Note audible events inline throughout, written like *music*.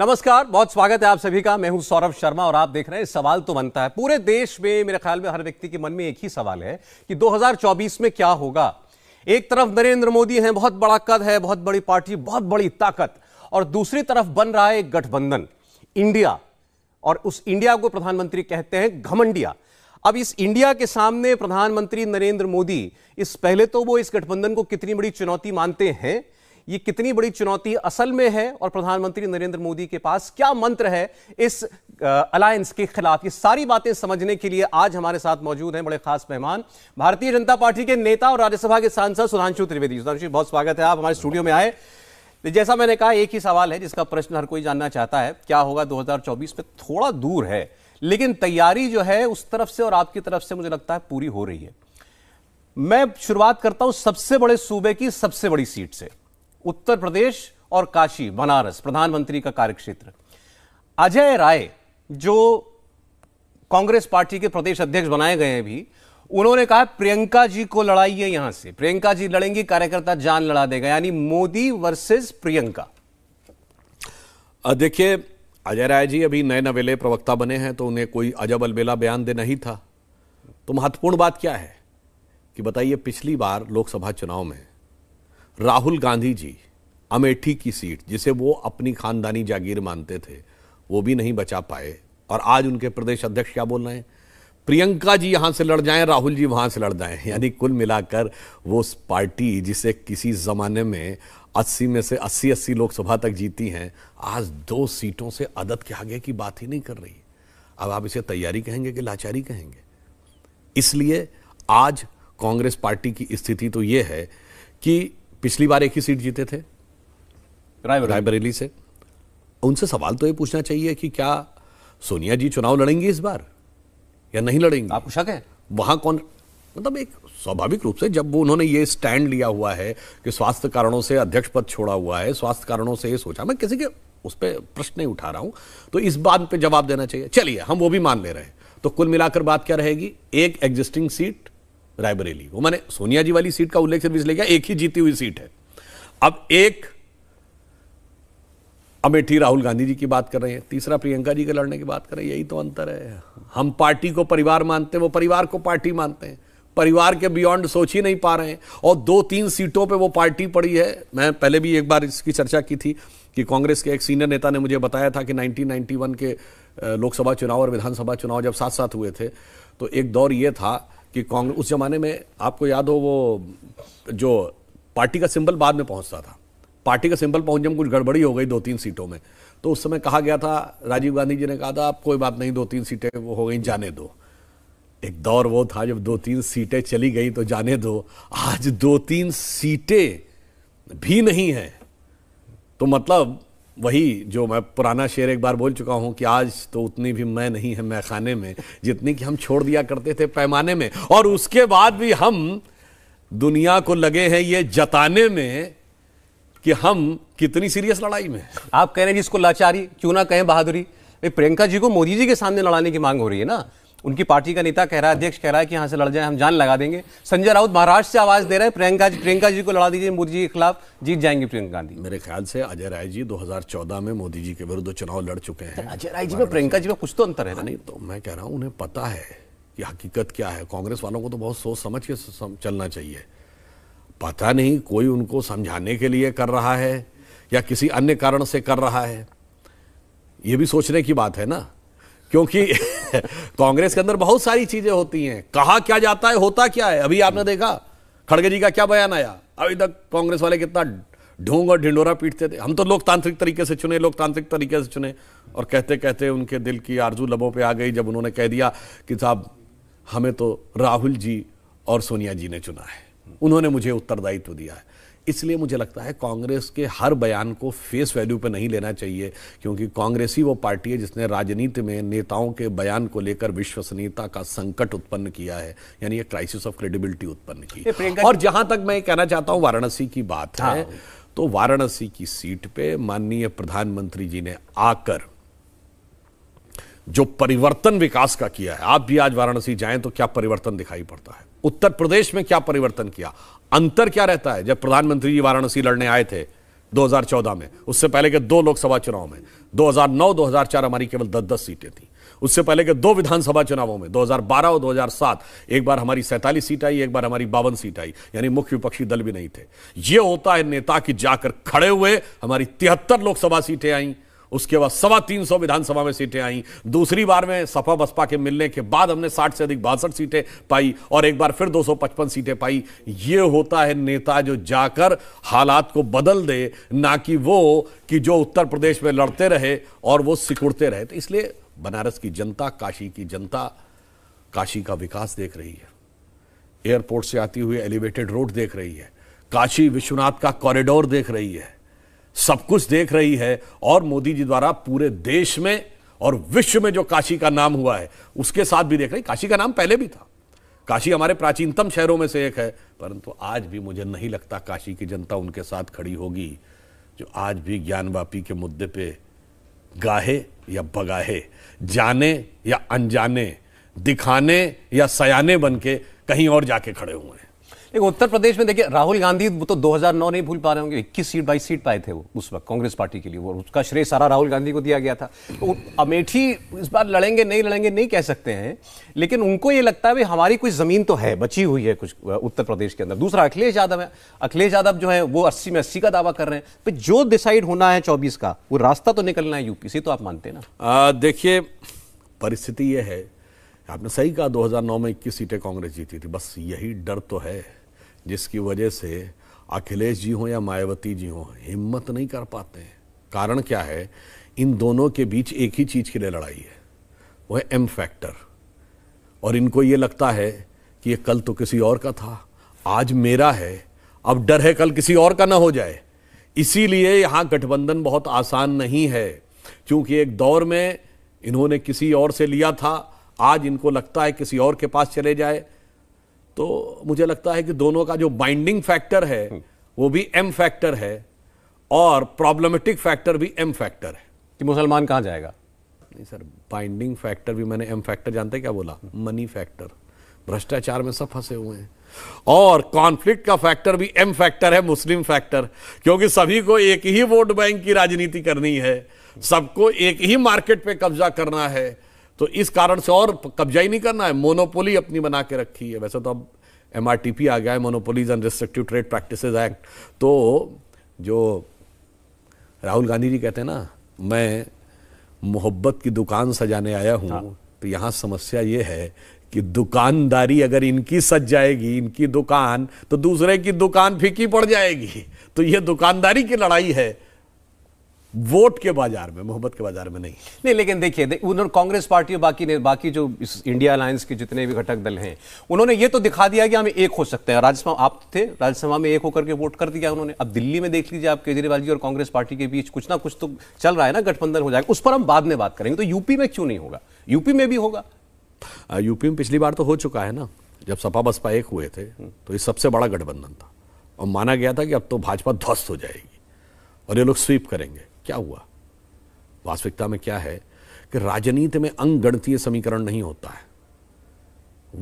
नमस्कार बहुत स्वागत है आप सभी का मैं हूं सौरभ शर्मा और आप देख रहे हैं सवाल तो बनता है पूरे देश में मेरे ख्याल में हर व्यक्ति के मन में एक ही सवाल है कि 2024 में क्या होगा एक तरफ नरेंद्र मोदी हैं बहुत बड़ा कद है बहुत बड़ी पार्टी बहुत बड़ी ताकत और दूसरी तरफ बन रहा है एक गठबंधन इंडिया और उस इंडिया को प्रधानमंत्री कहते हैं घमंडिया अब इस इंडिया के सामने प्रधानमंत्री नरेंद्र मोदी इस पहले तो वो इस गठबंधन को कितनी बड़ी चुनौती मानते हैं ये कितनी बड़ी चुनौती असल में है और प्रधानमंत्री नरेंद्र मोदी के पास क्या मंत्र है इस अलायंस के खिलाफ ये सारी बातें समझने के लिए आज हमारे साथ मौजूद हैं बड़े खास मेहमान भारतीय जनता पार्टी के नेता और राज्यसभा के सांसद सुधांशु त्रिवेदी सुधांशु बहुत स्वागत है आप हमारे स्टूडियो में आए जैसा मैंने कहा एक ही सवाल है जिसका प्रश्न हर कोई जानना चाहता है क्या होगा 2024 में थोड़ा दूर है लेकिन तैयारी जो है उस तरफ से और आपकी तरफ से मुझे लगता है पूरी हो रही है मैं शुरुआत करता हूं सबसे बड़े सूबे की सबसे बड़ी सीट से उत्तर प्रदेश और काशी बनारस प्रधानमंत्री का कार्यक्षेत्र अजय राय जो कांग्रेस पार्टी के प्रदेश अध्यक्ष बनाए गए हैं भी उन्होंने कहा प्रियंका जी को लड़ाइए यहां से प्रियंका जी लड़ेंगी कार्यकर्ता जान लड़ा देगा यानी मोदी वर्सेस प्रियंका देखिए अजय राय जी अभी नए नवेले प्रवक्ता बने हैं तो उन्हें कोई अजब अलबेला बयान देना ही था तो महत्वपूर्ण बात क्या है कि बताइए पिछली बार लोकसभा चुनाव में राहुल गांधी जी अमेठी की सीट जिसे वो अपनी खानदानी जागीर मानते थे वो भी नहीं बचा पाए और आज उनके प्रदेश अध्यक्ष क्या बोल रहे हैं प्रियंका जी यहाँ से लड़ जाएं राहुल जी वहाँ से लड़ जाएं यानी कुल मिलाकर वो पार्टी जिसे किसी ज़माने में अस्सी में से अस्सी अस्सी लोकसभा तक जीती हैं आज दो सीटों से अदद के आगे की बात ही नहीं कर रही अब आप इसे तैयारी कहेंगे कि लाचारी कहेंगे इसलिए आज कांग्रेस पार्टी की स्थिति तो ये है कि पिछली बार एक ही सीट जीते थे रायबरेली से उनसे सवाल तो ये पूछना चाहिए कि क्या सोनिया जी चुनाव लड़ेंगी इस बार या नहीं लड़ेंगी आपको शक है वहां कौन मतलब एक स्वाभाविक रूप से जब वो उन्होंने ये स्टैंड लिया हुआ है कि स्वास्थ्य कारणों से अध्यक्ष पद छोड़ा हुआ है स्वास्थ्य कारणों से ये सोचा मैं किसी के उस पर प्रश्न नहीं उठा रहा हूं तो इस बात पे जवाब देना चाहिए चलिए हम वो भी मान ले रहे हैं तो कुल मिलाकर बात क्या रहेगी एक एग्जिस्टिंग सीट रायबरेली वो मैंने सोनिया जी वाली सीट का उल्लेख सिर्फ इसलिए किया एक ही जीती हुई सीट है अब एक अमेठी राहुल गांधी जी की बात कर रहे हैं तीसरा प्रियंका जी के लड़ने की बात कर रहे हैं यही तो अंतर है हम पार्टी को परिवार मानते हैं वो परिवार को पार्टी मानते हैं परिवार के बियॉन्ड सोच ही नहीं पा रहे हैं और दो तीन सीटों पे वो पार्टी पड़ी है मैं पहले भी एक बार इसकी चर्चा की थी कि कांग्रेस के एक सीनियर नेता ने मुझे बताया था कि 1991 के लोकसभा चुनाव और विधानसभा चुनाव जब साथ साथ हुए थे तो एक दौर ये था कि कांग्रेस उस जमाने में आपको याद हो वो जो पार्टी का सिंबल बाद में पहुंचता था पार्टी का सिंबल पहुंच में कुछ गड़बड़ी हो गई दो तीन सीटों में तो उस समय कहा गया था राजीव गांधी जी ने कहा था आप कोई बात नहीं दो तीन सीटें वो हो गई जाने दो एक दौर वो था जब दो तीन सीटें चली गई तो जाने दो आज दो तीन सीटें भी नहीं हैं तो मतलब वही जो मैं पुराना शेर एक बार बोल चुका हूँ कि आज तो उतनी भी मैं नहीं है मैं खाने में जितनी कि हम छोड़ दिया करते थे पैमाने में और उसके बाद भी हम दुनिया को लगे हैं ये जताने में कि हम कितनी सीरियस लड़ाई में आप कह रहे हैं जिसको लाचारी क्यों ना कहें बहादुरी प्रियंका जी को मोदी जी के सामने लड़ाने की मांग हो रही है ना उनकी पार्टी का नेता कह रहा है अध्यक्ष कह रहा है कि यहाँ से लड़ जाए हम जान लगा देंगे संजय राउत महाराष्ट्र से आवाज दे रहे हैं प्रियंका जी प्रियंका जी को लड़ा दीजिए मोदी जी के खिलाफ जीत जाएंगे प्रियंका गांधी मेरे ख्याल से अजय राय जी 2014 में मोदी जी के विरुद्ध चुनाव लड़ चुके हैं अजय राय जी में प्रियंका जी में कुछ तो अंतर है नहीं तो मैं कह रहा हूँ उन्हें पता है कि हकीकत क्या है कांग्रेस वालों को तो बहुत सोच समझ के चलना चाहिए पता नहीं कोई उनको समझाने के लिए कर रहा है या किसी अन्य कारण से कर रहा है ये भी सोचने की बात है ना क्योंकि कांग्रेस के अंदर बहुत सारी चीजें होती हैं कहा क्या जाता है होता क्या है अभी आपने देखा खड़गे जी का क्या बयान आया अभी तक कांग्रेस वाले कितना ढोंग और ढिंडोरा पीटते थे हम तो लोकतांत्रिक तरीके से चुने लोकतांत्रिक तरीके से चुने और कहते कहते उनके दिल की आरजू लबों पर आ गई जब उन्होंने कह दिया कि साहब हमें तो राहुल जी और सोनिया जी ने चुना है उन्होंने मुझे उत्तरदायित्व दिया है इसलिए मुझे लगता है कांग्रेस के हर बयान को फेस वैल्यू पर नहीं लेना चाहिए क्योंकि कांग्रेस ही वो पार्टी है जिसने राजनीति में नेताओं के बयान को लेकर विश्वसनीयता का संकट उत्पन्न किया है यानी ये क्राइसिस ऑफ क्रेडिबिलिटी उत्पन्न की और जहां तक मैं कहना चाहता हूं वाराणसी की बात है हाँ। तो वाराणसी की सीट पे माननीय प्रधानमंत्री जी ने आकर जो परिवर्तन विकास का किया है आप भी आज वाराणसी जाएं तो क्या परिवर्तन दिखाई पड़ता है उत्तर प्रदेश में क्या परिवर्तन किया अंतर क्या रहता है जब प्रधानमंत्री जी वाराणसी लड़ने आए थे 2014 में उससे पहले के दो लोकसभा चुनाव में 2009 2004 हमारी केवल 10-10 सीटें थी उससे पहले के दो विधानसभा चुनावों में 2012 और 2007 एक बार हमारी सैंतालीस सीट आई एक बार हमारी बावन सीट आई यानी मुख्य विपक्षी दल भी नहीं थे ये होता है नेता की जाकर खड़े हुए हमारी तिहत्तर लोकसभा सीटें आई उसके बाद सवा तीन सौ विधानसभा में सीटें आई दूसरी बार में सपा बसपा के मिलने के बाद हमने साठ से अधिक बासठ सीटें पाई और एक बार फिर दो सौ पचपन सीटें पाई ये होता है नेता जो जाकर हालात को बदल दे ना कि वो कि जो उत्तर प्रदेश में लड़ते रहे और वो सिकुड़ते रहे तो इसलिए बनारस की जनता काशी की जनता काशी का विकास देख रही है एयरपोर्ट से आती हुई एलिवेटेड रोड देख रही है काशी विश्वनाथ का कॉरिडोर देख रही है सब कुछ देख रही है और मोदी जी द्वारा पूरे देश में और विश्व में जो काशी का नाम हुआ है उसके साथ भी देख रही काशी का नाम पहले भी था काशी हमारे प्राचीनतम शहरों में से एक है परंतु आज भी मुझे नहीं लगता काशी की जनता उनके साथ खड़ी होगी जो आज भी ज्ञानवापी के मुद्दे पे गाहे या बगाहे जाने या अनजाने दिखाने या सयाने बन के कहीं और जाके खड़े हुए हैं लेकिन उत्तर प्रदेश में देखिए राहुल गांधी वो तो 2009 नहीं भूल पा रहे होंगे इक्कीस सीट बाई सीट पाए थे वो उस वक्त कांग्रेस पार्टी के लिए वो उसका श्रेय सारा राहुल गांधी को दिया गया था तो अमेठी इस बार लड़ेंगे नहीं लड़ेंगे नहीं कह सकते हैं लेकिन उनको ये लगता है भाई हमारी कोई ज़मीन तो है बची हुई है कुछ उत्तर प्रदेश के अंदर दूसरा अखिलेश यादव है अखिलेश यादव जो है वो अस्सी में अस्सी का दावा कर रहे हैं पर जो डिसाइड होना है चौबीस का वो रास्ता तो निकलना है यूपी से तो आप मानते हैं ना देखिए परिस्थिति यह है आपने सही कहा 2009 में इक्कीस सीटें कांग्रेस जीती थी बस यही डर तो है जिसकी वजह से अखिलेश जी हों या मायावती जी हों हिम्मत नहीं कर पाते हैं कारण क्या है इन दोनों के बीच एक ही चीज़ के लिए लड़ाई है वो है एम फैक्टर और इनको ये लगता है कि ये कल तो किसी और का था आज मेरा है अब डर है कल किसी और का ना हो जाए इसीलिए यहाँ गठबंधन बहुत आसान नहीं है क्योंकि एक दौर में इन्होंने किसी और से लिया था आज इनको लगता है किसी और के पास चले जाए तो मुझे लगता है कि दोनों का जो बाइंडिंग फैक्टर है वो भी एम फैक्टर है और प्रॉब्लमेटिक फैक्टर भी एम फैक्टर है कि मुसलमान कहाँ जाएगा नहीं सर बाइंडिंग फैक्टर भी मैंने एम फैक्टर जानते क्या बोला मनी फैक्टर भ्रष्टाचार में सब फंसे हुए हैं और कॉन्फ्लिक्ट का फैक्टर भी एम फैक्टर है मुस्लिम फैक्टर क्योंकि सभी को एक ही वोट बैंक की राजनीति करनी है सबको एक ही मार्केट पे कब्जा करना है तो इस कारण से और कब्जा ही नहीं करना है मोनोपोली अपनी बना के रखी है वैसे तो अब एम आ गया है monopolies and restrictive trade practice act तो जो राहुल गांधी जी कहते हैं ना मैं मोहब्बत की दुकान सजाने आया हूँ हाँ। तो यहाँ समस्या ये है कि दुकानदारी अगर इनकी सज जाएगी इनकी दुकान तो दूसरे की दुकान फीकी पड़ जाएगी तो ये दुकानदारी की लड़ाई है वोट के बाजार में मोहब्बत के बाजार में नहीं नहीं लेकिन देखिए उन्होंने कांग्रेस पार्टी और बाकी ने बाकी जो इस इंडिया अलायंस के जितने भी घटक दल हैं उन्होंने ये तो दिखा दिया कि हम एक हो सकते हैं राज्यसभा आप थे राज्यसभा में एक होकर के वोट कर दिया उन्होंने अब दिल्ली में देख लीजिए आप केजरीवाल जी और कांग्रेस पार्टी के बीच कुछ ना कुछ तो चल रहा है ना गठबंधन हो जाएगा उस पर हम बाद में बात करेंगे तो यूपी में क्यों नहीं होगा यूपी में भी होगा यूपी में पिछली बार तो हो चुका है ना जब सपा बसपा एक हुए थे तो ये सबसे बड़ा गठबंधन था और माना गया था कि अब तो भाजपा ध्वस्त हो जाएगी और ये लोग स्वीप करेंगे क्या हुआ वास्तविकता में क्या है कि राजनीति में अंग गणतीय समीकरण नहीं होता है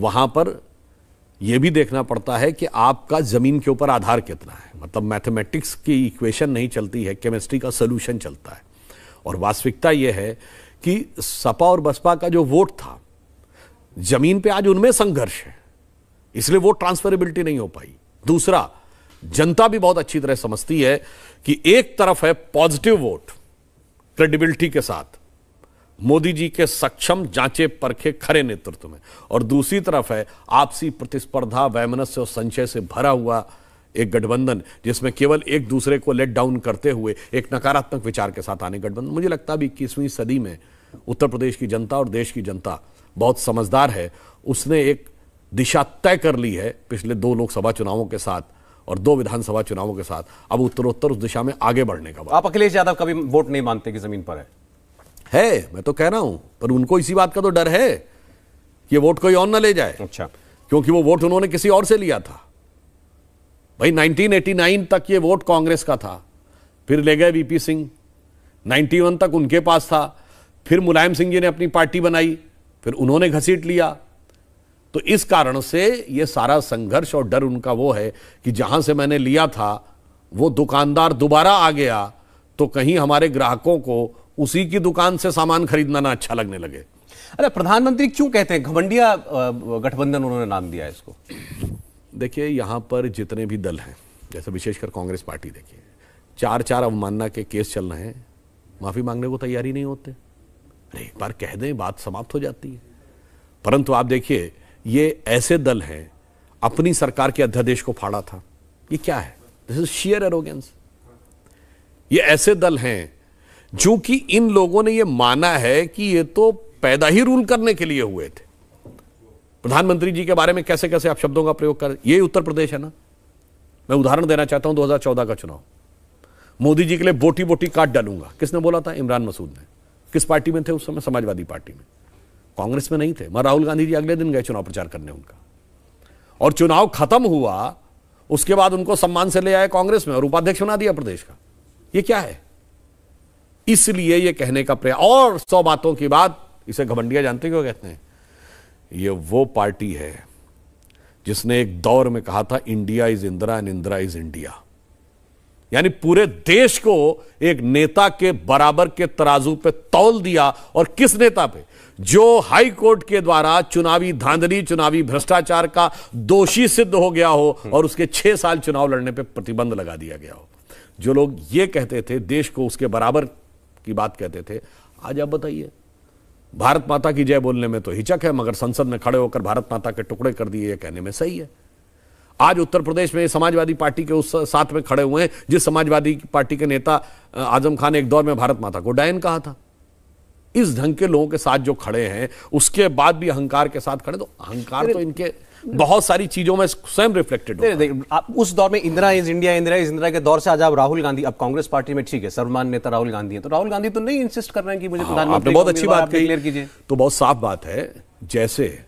वहां पर यह भी देखना पड़ता है कि आपका जमीन के ऊपर आधार कितना है मतलब मैथमेटिक्स की इक्वेशन नहीं चलती है केमिस्ट्री का सोल्यूशन चलता है और वास्तविकता यह है कि सपा और बसपा का जो वोट था जमीन पे आज उनमें संघर्ष है इसलिए वोट ट्रांसफरेबिलिटी नहीं हो पाई दूसरा जनता भी बहुत अच्छी तरह समझती है कि एक तरफ है पॉजिटिव वोट क्रेडिबिलिटी के साथ मोदी जी के सक्षम जांचे परखे खरे नेतृत्व में और दूसरी तरफ है आपसी प्रतिस्पर्धा वैमनस्य और संशय से भरा हुआ एक गठबंधन जिसमें केवल एक दूसरे को लेट डाउन करते हुए एक नकारात्मक विचार के साथ आने गठबंधन मुझे लगता है इक्कीसवीं सदी में उत्तर प्रदेश की जनता और देश की जनता बहुत समझदार है उसने एक दिशा तय कर ली है पिछले दो लोकसभा चुनावों के साथ और दो विधानसभा चुनावों के साथ अब उत्तरोत्तर उस दिशा में आगे बढ़ने का आप अखिलेश यादव कभी वोट नहीं मानते कि जमीन पर है है मैं तो कह रहा हूं पर उनको इसी बात का तो डर है कि वोट कोई और ना ले जाए अच्छा क्योंकि वो वोट उन्होंने किसी और से लिया था भाई 1989 तक ये वोट कांग्रेस का था फिर ले गए वीपी सिंह 91 तक उनके पास था फिर मुलायम सिंह जी ने अपनी पार्टी बनाई फिर उन्होंने घसीट लिया तो इस कारण से ये सारा संघर्ष और डर उनका वो है कि जहां से मैंने लिया था वो दुकानदार दोबारा आ गया तो कहीं हमारे ग्राहकों को उसी की दुकान से सामान खरीदना ना अच्छा लगने लगे अरे प्रधानमंत्री क्यों कहते हैं घमंडिया गठबंधन उन्होंने नाम दिया इसको देखिए यहां पर जितने भी दल हैं जैसे विशेषकर कांग्रेस पार्टी देखिए चार चार अवमानना के केस चल रहे हैं माफ़ी मांगने को तैयारी नहीं होते अरे एक बार कह दें बात समाप्त हो जाती है परंतु आप देखिए ये ऐसे दल हैं अपनी सरकार के अध्यादेश को फाड़ा था ये क्या है दिस इज शियर एरोगेंस ये ऐसे दल हैं जो कि इन लोगों ने ये माना है कि ये तो पैदा ही रूल करने के लिए हुए थे प्रधानमंत्री जी के बारे में कैसे कैसे आप शब्दों का प्रयोग कर ये उत्तर प्रदेश है ना मैं उदाहरण देना चाहता हूं 2014 का चुनाव मोदी जी के लिए बोटी बोटी काट डालूंगा किसने बोला था इमरान मसूद ने किस पार्टी में थे उस समय समाजवादी पार्टी में कांग्रेस में नहीं थे मैं राहुल गांधी जी अगले दिन गए चुनाव प्रचार करने उनका और चुनाव खत्म हुआ उसके बाद उनको सम्मान से ले आए कांग्रेस में और उपाध्यक्ष बना दिया प्रदेश का ये क्या है इसलिए ये कहने का प्रयास और सौ बातों की बात इसे घमंडिया जानते क्यों कहते हैं ये वो पार्टी है जिसने एक दौर में कहा था India is Indira and Indira is India यानी पूरे देश को एक नेता के बराबर के तराजू पे तौल दिया और किस नेता पे जो हाई कोर्ट के द्वारा चुनावी धांधली चुनावी भ्रष्टाचार का दोषी सिद्ध हो गया हो हम्म। और उसके छह साल चुनाव लड़ने पर प्रतिबंध लगा दिया गया हो जो लोग ये कहते थे देश को उसके बराबर की बात कहते थे आज आप बताइए भारत माता की जय बोलने में तो हिचक है मगर संसद में खड़े होकर भारत माता के टुकड़े कर दिए कहने में सही है आज उत्तर प्रदेश में समाजवादी पार्टी के उस साथ में खड़े हुए हैं जिस समाजवादी पार्टी के नेता आजम खान एक दौर में भारत माता को डायन कहा था इस ढंग के लोगों के साथ जो खड़े हैं उसके बाद भी अहंकार के साथ खड़े तो अहंकार तो इनके बहुत सारी चीजों में स्वयं रिफ्लेक्टेड उस दौर में Indira is India Indira is Indira के दौर से आज आप राहुल गांधी अब कांग्रेस पार्टी में ठीक है सर्वमान नेता राहुल गांधी है तो राहुल गांधी तो नहीं इंसिस्ट कर रहे हैं कि मुझे हाँ, प्रधानमंत्री बहुत अच्छी बात क्लियर कीजिए तो बहुत साफ बात है जैसे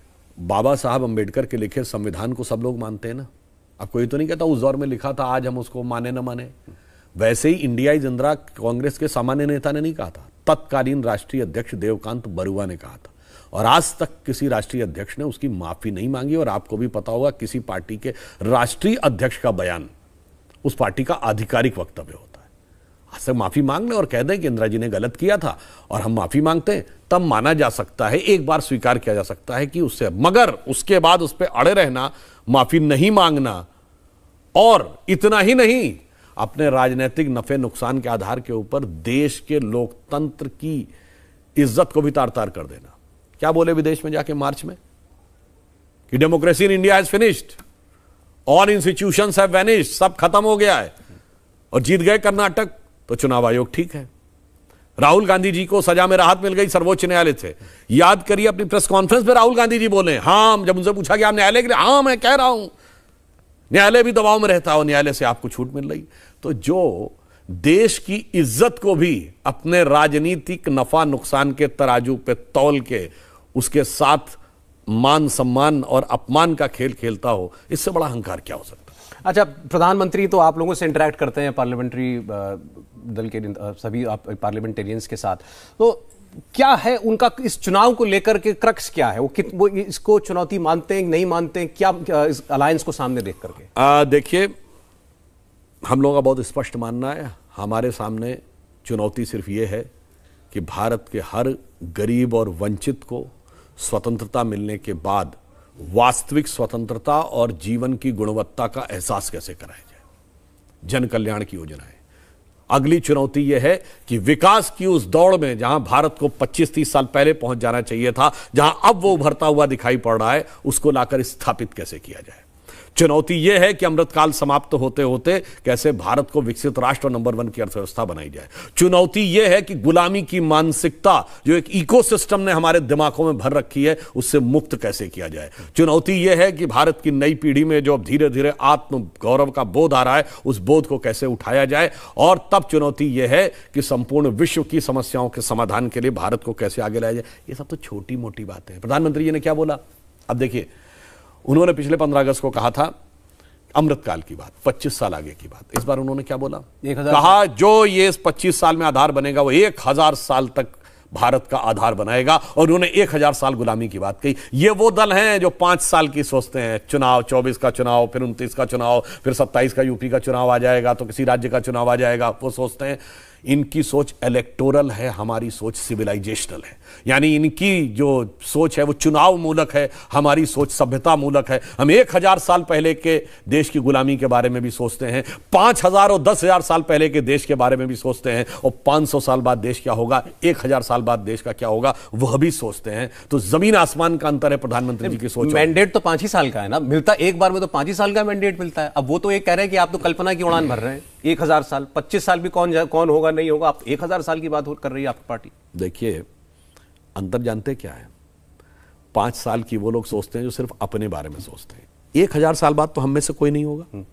बाबा साहब अंबेडकर के लिखे संविधान को सब लोग मानते हैं ना अब कोई तो नहीं कहता उस दौर में लिखा था आज हम उसको माने ना माने वैसे ही इंडिया इज इंदिरा कांग्रेस के सामान्य नेता ने नहीं कहा था तत्कालीन राष्ट्रीय अध्यक्ष देवकांत बरुआ ने कहा था और आज तक किसी राष्ट्रीय अध्यक्ष ने उसकी माफी नहीं मांगी और आपको भी पता होगा किसी पार्टी के राष्ट्रीय अध्यक्ष का बयान उस पार्टी का आधिकारिक वक्तव्य होता है आज तक माफी मांग लें और कह दें कि इंदिरा जी ने गलत किया था और हम माफी मांगते हैं तब माना जा सकता है एक बार स्वीकार किया जा सकता है कि उससे मगर उसके बाद उस पर अड़े रहना माफी नहीं मांगना और इतना ही नहीं अपने राजनीतिक नफे नुकसान के आधार के ऊपर देश के लोकतंत्र की इज्जत को भी तार तार कर देना क्या बोले विदेश में जाके मार्च में कि democracy in India is finished all institution have vanished सब खत्म हो गया है और जीत गए कर्नाटक तो चुनाव आयोग ठीक है राहुल गांधी जी को सजा में राहत मिल गई सर्वोच्च न्यायालय से याद करिए अपनी प्रेस कॉन्फ्रेंस में राहुल गांधी जी बोले हाँ जब उनसे पूछा गया आप न्यायालय के लिए हाँ मैं कह रहा हूं न्यायालय भी दबाव में रहता हो न्यायालय से आपको छूट मिल रही तो जो देश की इज्जत को भी अपने राजनीतिक नफा नुकसान के तराजू पे तौल के उसके साथ मान सम्मान और अपमान का खेल खेलता हो इससे बड़ा अहंकार क्या हो सकता है अच्छा प्रधानमंत्री तो आप लोगों से इंटरेक्ट करते हैं पार्लियामेंट्री दल के सभी आप पार्लियामेंटेरियंस के साथ तो क्या है उनका इस चुनाव को लेकर के क्रक्स क्या है वो कित वो इसको चुनौती मानते हैं नहीं मानते हैं क्या, क्या इस अलायंस को सामने देख करके देखिए हम लोगों का बहुत स्पष्ट मानना है हमारे सामने चुनौती सिर्फ ये है कि भारत के हर गरीब और वंचित को स्वतंत्रता मिलने के बाद वास्तविक स्वतंत्रता और जीवन की गुणवत्ता का एहसास कैसे कराया जाए जन कल्याण की योजनाएं अगली चुनौती यह है कि विकास की उस दौड़ में जहां भारत को 25-30 साल पहले पहुंच जाना चाहिए था जहां अब वो उभरता हुआ दिखाई पड़ रहा है उसको लाकर स्थापित कैसे किया जाए चुनौती यह है कि अमृतकाल समाप्त होते होते कैसे भारत को विकसित राष्ट्र और नंबर वन की अर्थव्यवस्था बनाई जाए चुनौती यह है कि गुलामी की मानसिकता जो एक इकोसिस्टम ने हमारे दिमागों में भर रखी है उससे मुक्त कैसे किया जाए चुनौती यह है कि भारत की नई पीढ़ी में जो अब धीरे धीरे आत्म गौरव का बोध आ रहा है उस बोध को कैसे उठाया जाए और तब चुनौती यह है कि संपूर्ण विश्व की समस्याओं के समाधान के लिए भारत को कैसे आगे लाया जाए ये सब तो छोटी मोटी बातें है प्रधानमंत्री जी ने क्या बोला अब देखिए उन्होंने पिछले पंद्रह अगस्त को कहा था अमृतकाल की बात पच्चीस साल आगे की बात इस बार उन्होंने क्या बोला कहा जो ये पच्चीस साल में आधार बनेगा वो एक हजार साल तक भारत का आधार बनाएगा और उन्होंने एक हजार साल गुलामी की बात कही ये वो दल हैं जो पांच साल की सोचते हैं चुनाव चौबीस का चुनाव फिर उनतीस का चुनाव फिर सत्ताईस का यूपी का चुनाव आ जाएगा तो किसी राज्य का चुनाव आ जाएगा वो सोचते हैं इनकी सोच इलेक्टोरल है हमारी सोच सिविलाइजेशनल है यानी इनकी जो सोच है वो चुनाव मूलक है हमारी सोच सभ्यता मूलक है हम एक हजार साल पहले के देश की गुलामी के बारे में भी सोचते हैं पांच हजार और दस हजार साल पहले के देश के बारे में भी सोचते हैं और पांच सौ साल बाद देश क्या होगा एक हजार साल बाद देश का क्या होगा वह भी सोचते हैं तो जमीन आसमान का अंतर है प्रधानमंत्री जी की सोच मैंडेट तो पांच ही साल का है ना मिलता एक बार में तो पांच ही साल का मैंडेट मिलता है अब वो तो एक कह रहे हैं कि आप तो कल्पना की उड़ान भर रहे हैं एक हजार साल पच्चीस साल भी कौन कौन होगा नहीं होगा आप एक हजार साल की बात कर रही है आपकी पार्टी देखिए अंतर जानते क्या है पांच साल की वो लोग सोचते हैं जो सिर्फ अपने बारे में सोचते हैं एक हजार साल बाद तो हम में से कोई नहीं होगा हम्म।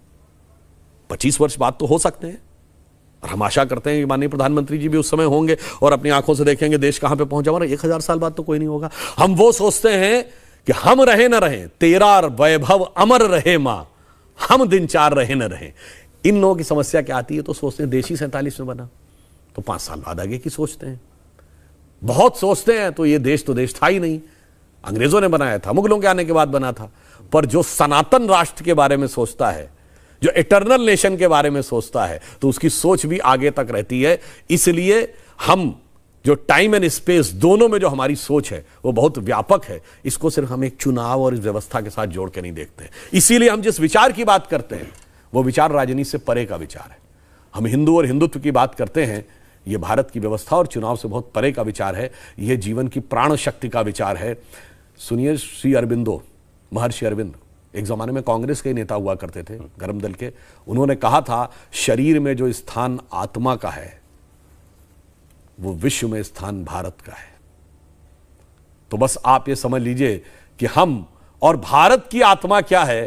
पच्चीस वर्ष बाद तो हो सकते हैं और हम आशा करते हैं कि माननीय प्रधानमंत्री जी भी उस समय होंगे और अपनी आंखों से देखेंगे देश कहां पे पहुंचा हमारा एक हजार साल बाद तो कोई नहीं होगा हम वो सोचते हैं कि हम रहे ना रहे तेरा वैभव अमर रहे मां हम दिन चार रहे ना रहे इन लोगों की समस्या क्या आती है तो सोचते हैं देश ही सैंतालीस में बना तो पांच साल बाद आगे की सोचते हैं बहुत सोचते हैं तो ये देश तो देश था ही नहीं अंग्रेजों ने बनाया था मुगलों के आने के बाद बना था पर जो सनातन राष्ट्र के बारे में सोचता है जो इटर्नल नेशन के बारे में सोचता है तो उसकी सोच भी आगे तक रहती है इसलिए हम जो टाइम एंड स्पेस दोनों में जो हमारी सोच है वो बहुत व्यापक है इसको सिर्फ हम एक चुनाव और इस व्यवस्था के साथ जोड़ के नहीं देखते इसीलिए हम जिस विचार की बात करते हैं वो विचार राजनीति से परे का विचार है हम हिंदू और हिंदुत्व की बात करते हैं ये भारत की व्यवस्था और चुनाव से बहुत परे का विचार है यह जीवन की प्राण शक्ति का विचार है सुनिए श्री अरविंदो महर्षि अरविंद एक जमाने में कांग्रेस के नेता हुआ करते थे गर्म दल के उन्होंने कहा था शरीर में जो स्थान आत्मा का है वो विश्व में स्थान भारत का है तो बस आप ये समझ लीजिए कि हम और भारत की आत्मा क्या है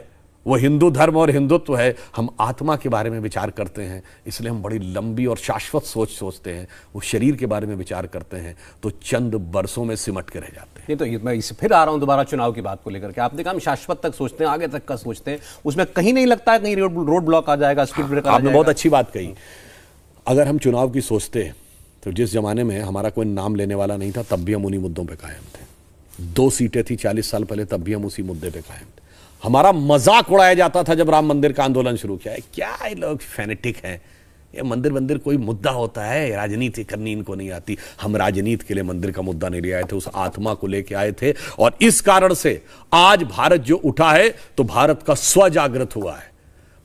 वो हिंदू धर्म और हिंदुत्व है हम आत्मा के बारे में विचार करते हैं इसलिए हम बड़ी लंबी और शाश्वत सोच सोचते हैं वो शरीर के बारे में विचार करते हैं तो चंद बरसों में सिमट के रह जाते हैं तो ये तो मैं इसे फिर आ रहा हूं दोबारा चुनाव की बात को लेकर के आपने कहा हम शाश्वत तक सोचते हैं आगे तक का सोचते हैं उसमें कहीं नहीं लगता है कहीं रोड ब्लॉक आ जाएगा स्पीड ब्रेक हाँ, आपने बहुत अच्छी बात कही अगर हम चुनाव की सोचते हैं तो जिस ज़माने में हमारा कोई नाम लेने वाला नहीं था तब भी हम उन्हीं मुद्दों पर कायम थे दो सीटें थी चालीस साल पहले तब भी हम उसी मुद्दे पर कायम थे हमारा मजाक उड़ाया जाता था जब राम मंदिर का आंदोलन शुरू किया है क्या ये लोग फैनेटिक हैं ये मंदिर मंदिर कोई मुद्दा होता है राजनीति करनी इनको नहीं आती हम राजनीति के लिए मंदिर का मुद्दा नहीं ले आए थे उस आत्मा को लेके आए थे और इस कारण से आज भारत जो उठा है तो भारत का स्वजागृत हुआ है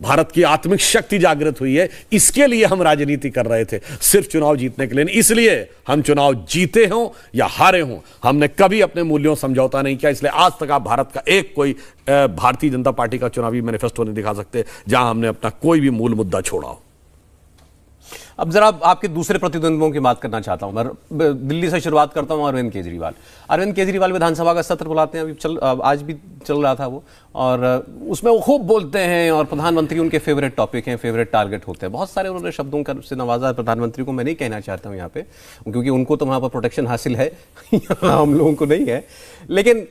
भारत की आत्मिक शक्ति जागृत हुई है इसके लिए हम राजनीति कर रहे थे सिर्फ चुनाव जीतने के लिए इसलिए हम चुनाव जीते हों या हारे हों हमने कभी अपने मूल्यों समझौता नहीं किया इसलिए आज तक आप भारत का एक कोई भारतीय जनता पार्टी का चुनावी मैनिफेस्टो नहीं दिखा सकते जहां हमने अपना कोई भी मूल मुद्दा छोड़ा हो अब जरा आपके दूसरे प्रतिद्वंदों की बात करना चाहता हूं मैं दिल्ली से शुरुआत करता हूं अरविंद केजरीवाल अरविंद केजरीवाल विधानसभा का सत्र बुलाते हैं अभी चल आज भी चल रहा था वो और उसमें वो खूब बोलते हैं और प्रधानमंत्री उनके फेवरेट टॉपिक हैं फेवरेट टारगेट होते हैं बहुत सारे उन्होंने शब्दों का से नवाजा प्रधानमंत्री को मैं नहीं कहना चाहता हूँ यहाँ पे क्योंकि उनको तो वहाँ पर प्रोटेक्शन हासिल है *laughs* हम लोगों को नहीं है लेकिन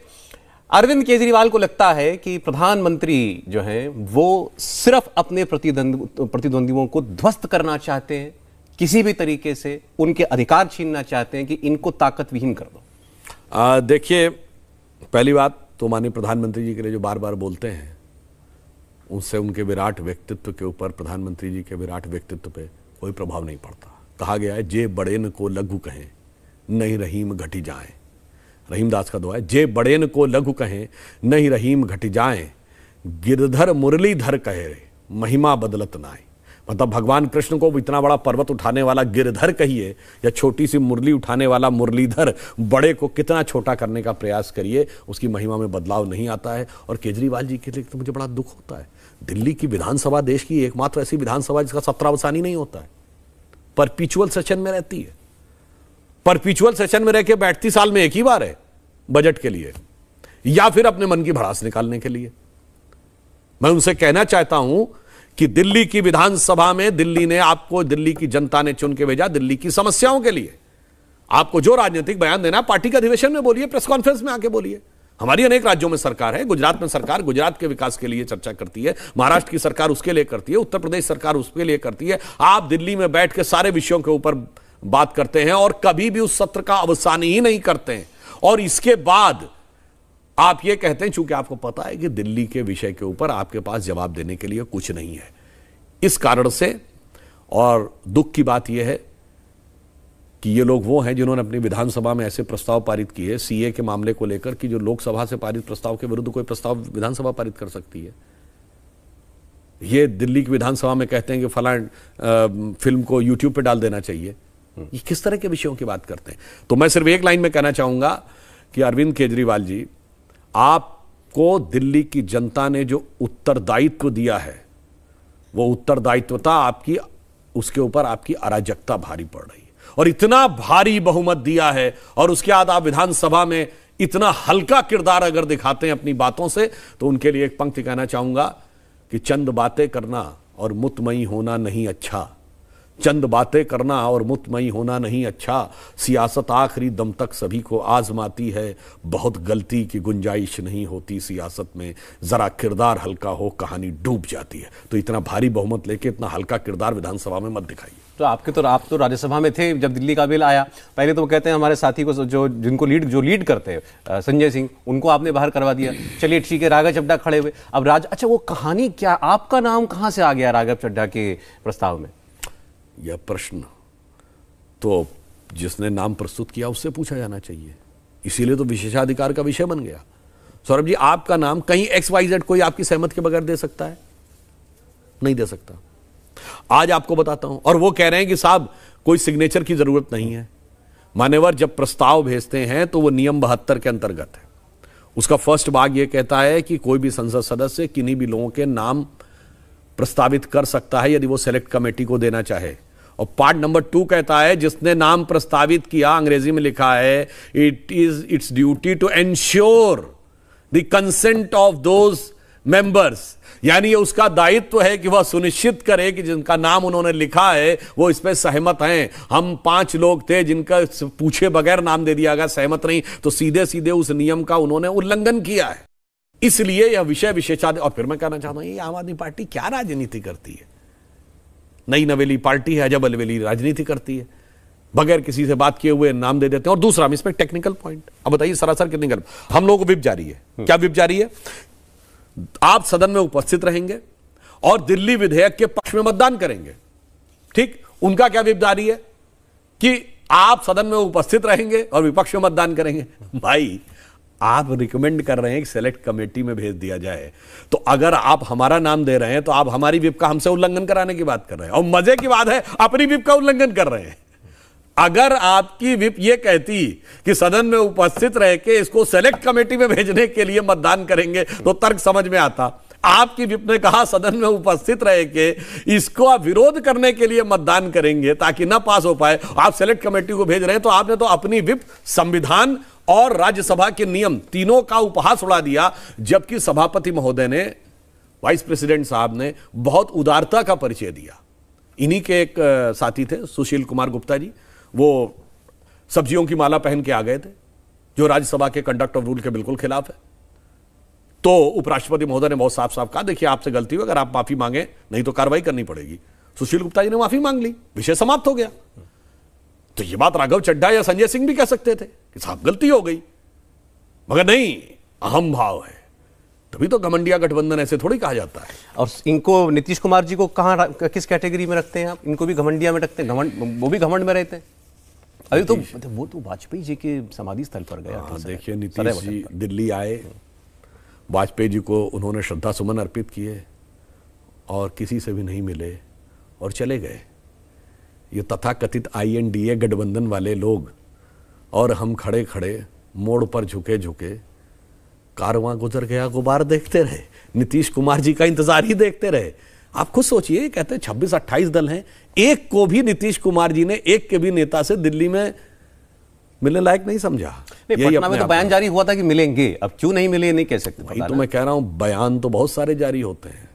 अरविंद केजरीवाल को लगता है कि प्रधानमंत्री जो हैं वो सिर्फ अपने प्रतिद्वंदियों को ध्वस्त करना चाहते हैं किसी भी तरीके से उनके अधिकार छीनना चाहते हैं कि इनको ताकत विहीन कर दो देखिए पहली बात तो माननीय प्रधानमंत्री जी के लिए जो बार बार बोलते हैं उनसे उनके विराट व्यक्तित्व के ऊपर प्रधानमंत्री जी के विराट व्यक्तित्व पे कोई प्रभाव नहीं पड़ता कहा गया है जे बड़ेन को लघु कहें नहीं रहीम घटी जाएं रहीमदास का दोहा है जे बड़ेन को लघु कहें नहीं रहीम घट जाए गिरधर मुरलीधर कहे महिमा बदलत नाए मतलब भगवान कृष्ण को इतना बड़ा पर्वत उठाने वाला गिरधर कहिए या छोटी सी मुरली उठाने वाला मुरलीधर बड़े को कितना छोटा करने का प्रयास करिए उसकी महिमा में बदलाव नहीं आता है और केजरीवाल जी के लिए तो मुझे बड़ा दुख होता है दिल्ली की विधानसभा देश की एकमात्र ऐसी विधानसभा जिसका सत्रावसानी नहीं होता है परपिचुअल सेशन में रहती है परपिचुअल सेशन में रह के बैठती साल में एक ही बार है बजट के लिए या फिर अपने मन की भड़ास निकालने के लिए मैं उनसे कहना चाहता हूं कि दिल्ली की विधानसभा में दिल्ली ने आपको दिल्ली की जनता ने चुन के भेजा दिल्ली की समस्याओं के लिए आपको जो राजनीतिक बयान देना पार्टी के अधिवेशन में बोलिए प्रेस कॉन्फ्रेंस में आके बोलिए हमारी अनेक राज्यों में सरकार है गुजरात में सरकार गुजरात के विकास के लिए चर्चा करती है महाराष्ट्र की सरकार उसके लिए करती है उत्तर प्रदेश सरकार उसके लिए करती है आप दिल्ली में बैठ के सारे विषयों के ऊपर बात करते हैं और कभी भी उस सत्र का अवसान ही नहीं करते हैं और इसके बाद आप ये कहते हैं चूंकि आपको पता है कि दिल्ली के विषय के ऊपर आपके पास जवाब देने के लिए कुछ नहीं है इस कारण से और दुख की बात यह है कि ये लोग वो हैं जिन्होंने अपनी विधानसभा में ऐसे प्रस्ताव पारित किए सीए के मामले को लेकर कि जो लोकसभा से पारित प्रस्ताव के विरुद्ध कोई प्रस्ताव विधानसभा पारित कर सकती है ये दिल्ली की विधानसभा में कहते हैं कि फला फिल्म को यूट्यूब पर डाल देना चाहिए ये किस तरह के विषयों की बात करते हैं तो मैं सिर्फ एक लाइन में कहना चाहूंगा कि अरविंद केजरीवाल जी आपको दिल्ली की जनता ने जो उत्तरदायित्व दिया है वो उत्तरदायित्वता आपकी उसके ऊपर आपकी अराजकता भारी पड़ रही है और इतना भारी बहुमत दिया है और उसके बाद आप विधानसभा में इतना हल्का किरदार अगर दिखाते हैं अपनी बातों से तो उनके लिए एक पंक्ति कहना चाहूंगा कि चंद बातें करना और मुतमई होना नहीं अच्छा चंद बातें करना और मुतमई होना नहीं अच्छा सियासत आखिरी दम तक सभी को आजमाती है बहुत गलती की गुंजाइश नहीं होती सियासत में ज़रा किरदार हल्का हो कहानी डूब जाती है तो इतना भारी बहुमत लेके इतना हल्का किरदार विधानसभा में मत दिखाई तो आपके तो आप तो राज्यसभा में थे जब दिल्ली का बिल आया पहले तो वो कहते हैं हमारे साथी को जो जिनको लीड जो लीड करते हैं संजय सिंह उनको आपने बाहर करवा दिया चलिए ठीक है राघव चड्डा खड़े हुए अब राज अच्छा वो कहानी क्या आपका नाम कहाँ से आ गया राघव चड्डा के प्रस्ताव में या प्रश्न तो जिसने नाम प्रस्तुत किया उससे पूछा जाना चाहिए इसीलिए तो विशेषाधिकार का विषय बन गया सौरभ जी आपका नाम कहीं एक्स वाई जेड कोई आपकी सहमत के बगैर दे सकता है नहीं दे सकता आज आपको बताता हूं और वो कह रहे हैं कि साहब कोई सिग्नेचर की जरूरत नहीं है मान्यवर जब प्रस्ताव भेजते हैं तो वो नियम बहत्तर के अंतर्गत है उसका फर्स्ट भाग ये कहता है कि कोई भी संसद सदस्य किन्हीं भी लोगों के नाम प्रस्तावित कर सकता है यदि वो सेलेक्ट कमेटी को देना चाहे और पार्ट नंबर टू कहता है जिसने नाम प्रस्तावित किया अंग्रेजी में लिखा है it is its duty to ensure the consent of those members यानी ये उसका दायित्व तो है कि वह सुनिश्चित करे कि जिनका नाम उन्होंने लिखा है वो इस पर सहमत हैं हम पांच लोग थे जिनका पूछे बगैर नाम दे दिया गया सहमत नहीं तो सीधे सीधे उस नियम का उन्होंने उल्लंघन किया है इसलिए यह विषय विशेषाधि और फिर मैं कहना चाहता हूं ये आम आदमी पार्टी क्या राजनीति करती है नई नवेली पार्टी है अजब अलवेली राजनीति करती है बगैर किसी से बात किए हुए नाम दे देते हैं और दूसरा इसमें टेक्निकल पॉइंट अब बताइए सरासर कितनी गर्म हम लोगों को विप जारी है हम्म। क्या विप जारी है आप सदन में उपस्थित रहेंगे और दिल्ली विधेयक के पक्ष में मतदान करेंगे ठीक उनका क्या विप जारी है कि आप सदन में उपस्थित रहेंगे और विपक्ष में मतदान करेंगे भाई आप रिकमेंड कर रहे हैं कि सेलेक्ट कमेटी में भेज दिया जाए तो अगर आप हमारा नाम दे रहे हैं तो आप हमारी विप का हमसे उल्लंघन कराने की बात कर रहे हैं और मजे की बात है अपनी विप का उल्लंघन कर रहे हैं अगर आपकी विप ये कहती कि सदन में उपस्थित रह के इसको सेलेक्ट कमेटी में भेजने के लिए मतदान करेंगे तो तर्क समझ में आता आपकी विप ने कहा सदन में उपस्थित रह के इसको आप विरोध करने के लिए मतदान करेंगे ताकि ना पास हो पाए आप सेलेक्ट कमेटी को भेज रहे हैं तो आपने तो अपनी विप संविधान और राज्यसभा के नियम तीनों का उपहास उड़ा दिया जबकि सभापति महोदय ने वाइस प्रेसिडेंट साहब ने बहुत उदारता का परिचय दिया इन्हीं के एक साथी थे सुशील कुमार गुप्ता जी वो सब्जियों की माला पहन के आ गए थे जो राज्यसभा के कंडक्ट ऑफ रूल के बिल्कुल खिलाफ है तो उपराष्ट्रपति महोदय ने बहुत साफ साफ कहा देखिए आपसे गलती हुई अगर आप माफी मांगे नहीं तो कार्रवाई करनी पड़ेगी सुशील गुप्ता जी ने माफी मांग ली विषय समाप्त हो गया तो यह बात राघव चड्ढा या संजय सिंह भी कह सकते थे कि साहब गलती हो गई मगर नहीं अहम भाव है तभी तो घमंडिया गठबंधन ऐसे थोड़ी कहा जाता है और इनको नीतीश कुमार जी को कहाँ किस कैटेगरी में रखते हैं आप इनको भी घमंडिया में रखते हैं घमंड वो भी घमंड में रहते हैं अभी तो मतलब वो तो वाजपेयी जी के समाधि स्थल पर गया हाँ, देखिए नीतीश जी दिल्ली आए वाजपेयी जी को उन्होंने श्रद्धा सुमन अर्पित किए और किसी से भी नहीं मिले और चले गए ये तथाकथित आई एन डी ए गठबंधन वाले लोग और हम खड़े खड़े मोड़ पर झुके झुके कारवां गुजर गया गुबार देखते रहे नीतीश कुमार जी का इंतजार ही देखते रहे आप खुद सोचिए कहते छब्बीस अट्ठाईस दल हैं एक को भी नीतीश कुमार जी ने एक के भी नेता से दिल्ली में मिलने लायक नहीं समझा नहीं, पटना में तो बयान जारी हुआ था कि मिलेंगे अब क्यों नहीं मिले नहीं कह सकते भाई तो मैं कह रहा हूं बयान तो बहुत सारे जारी होते हैं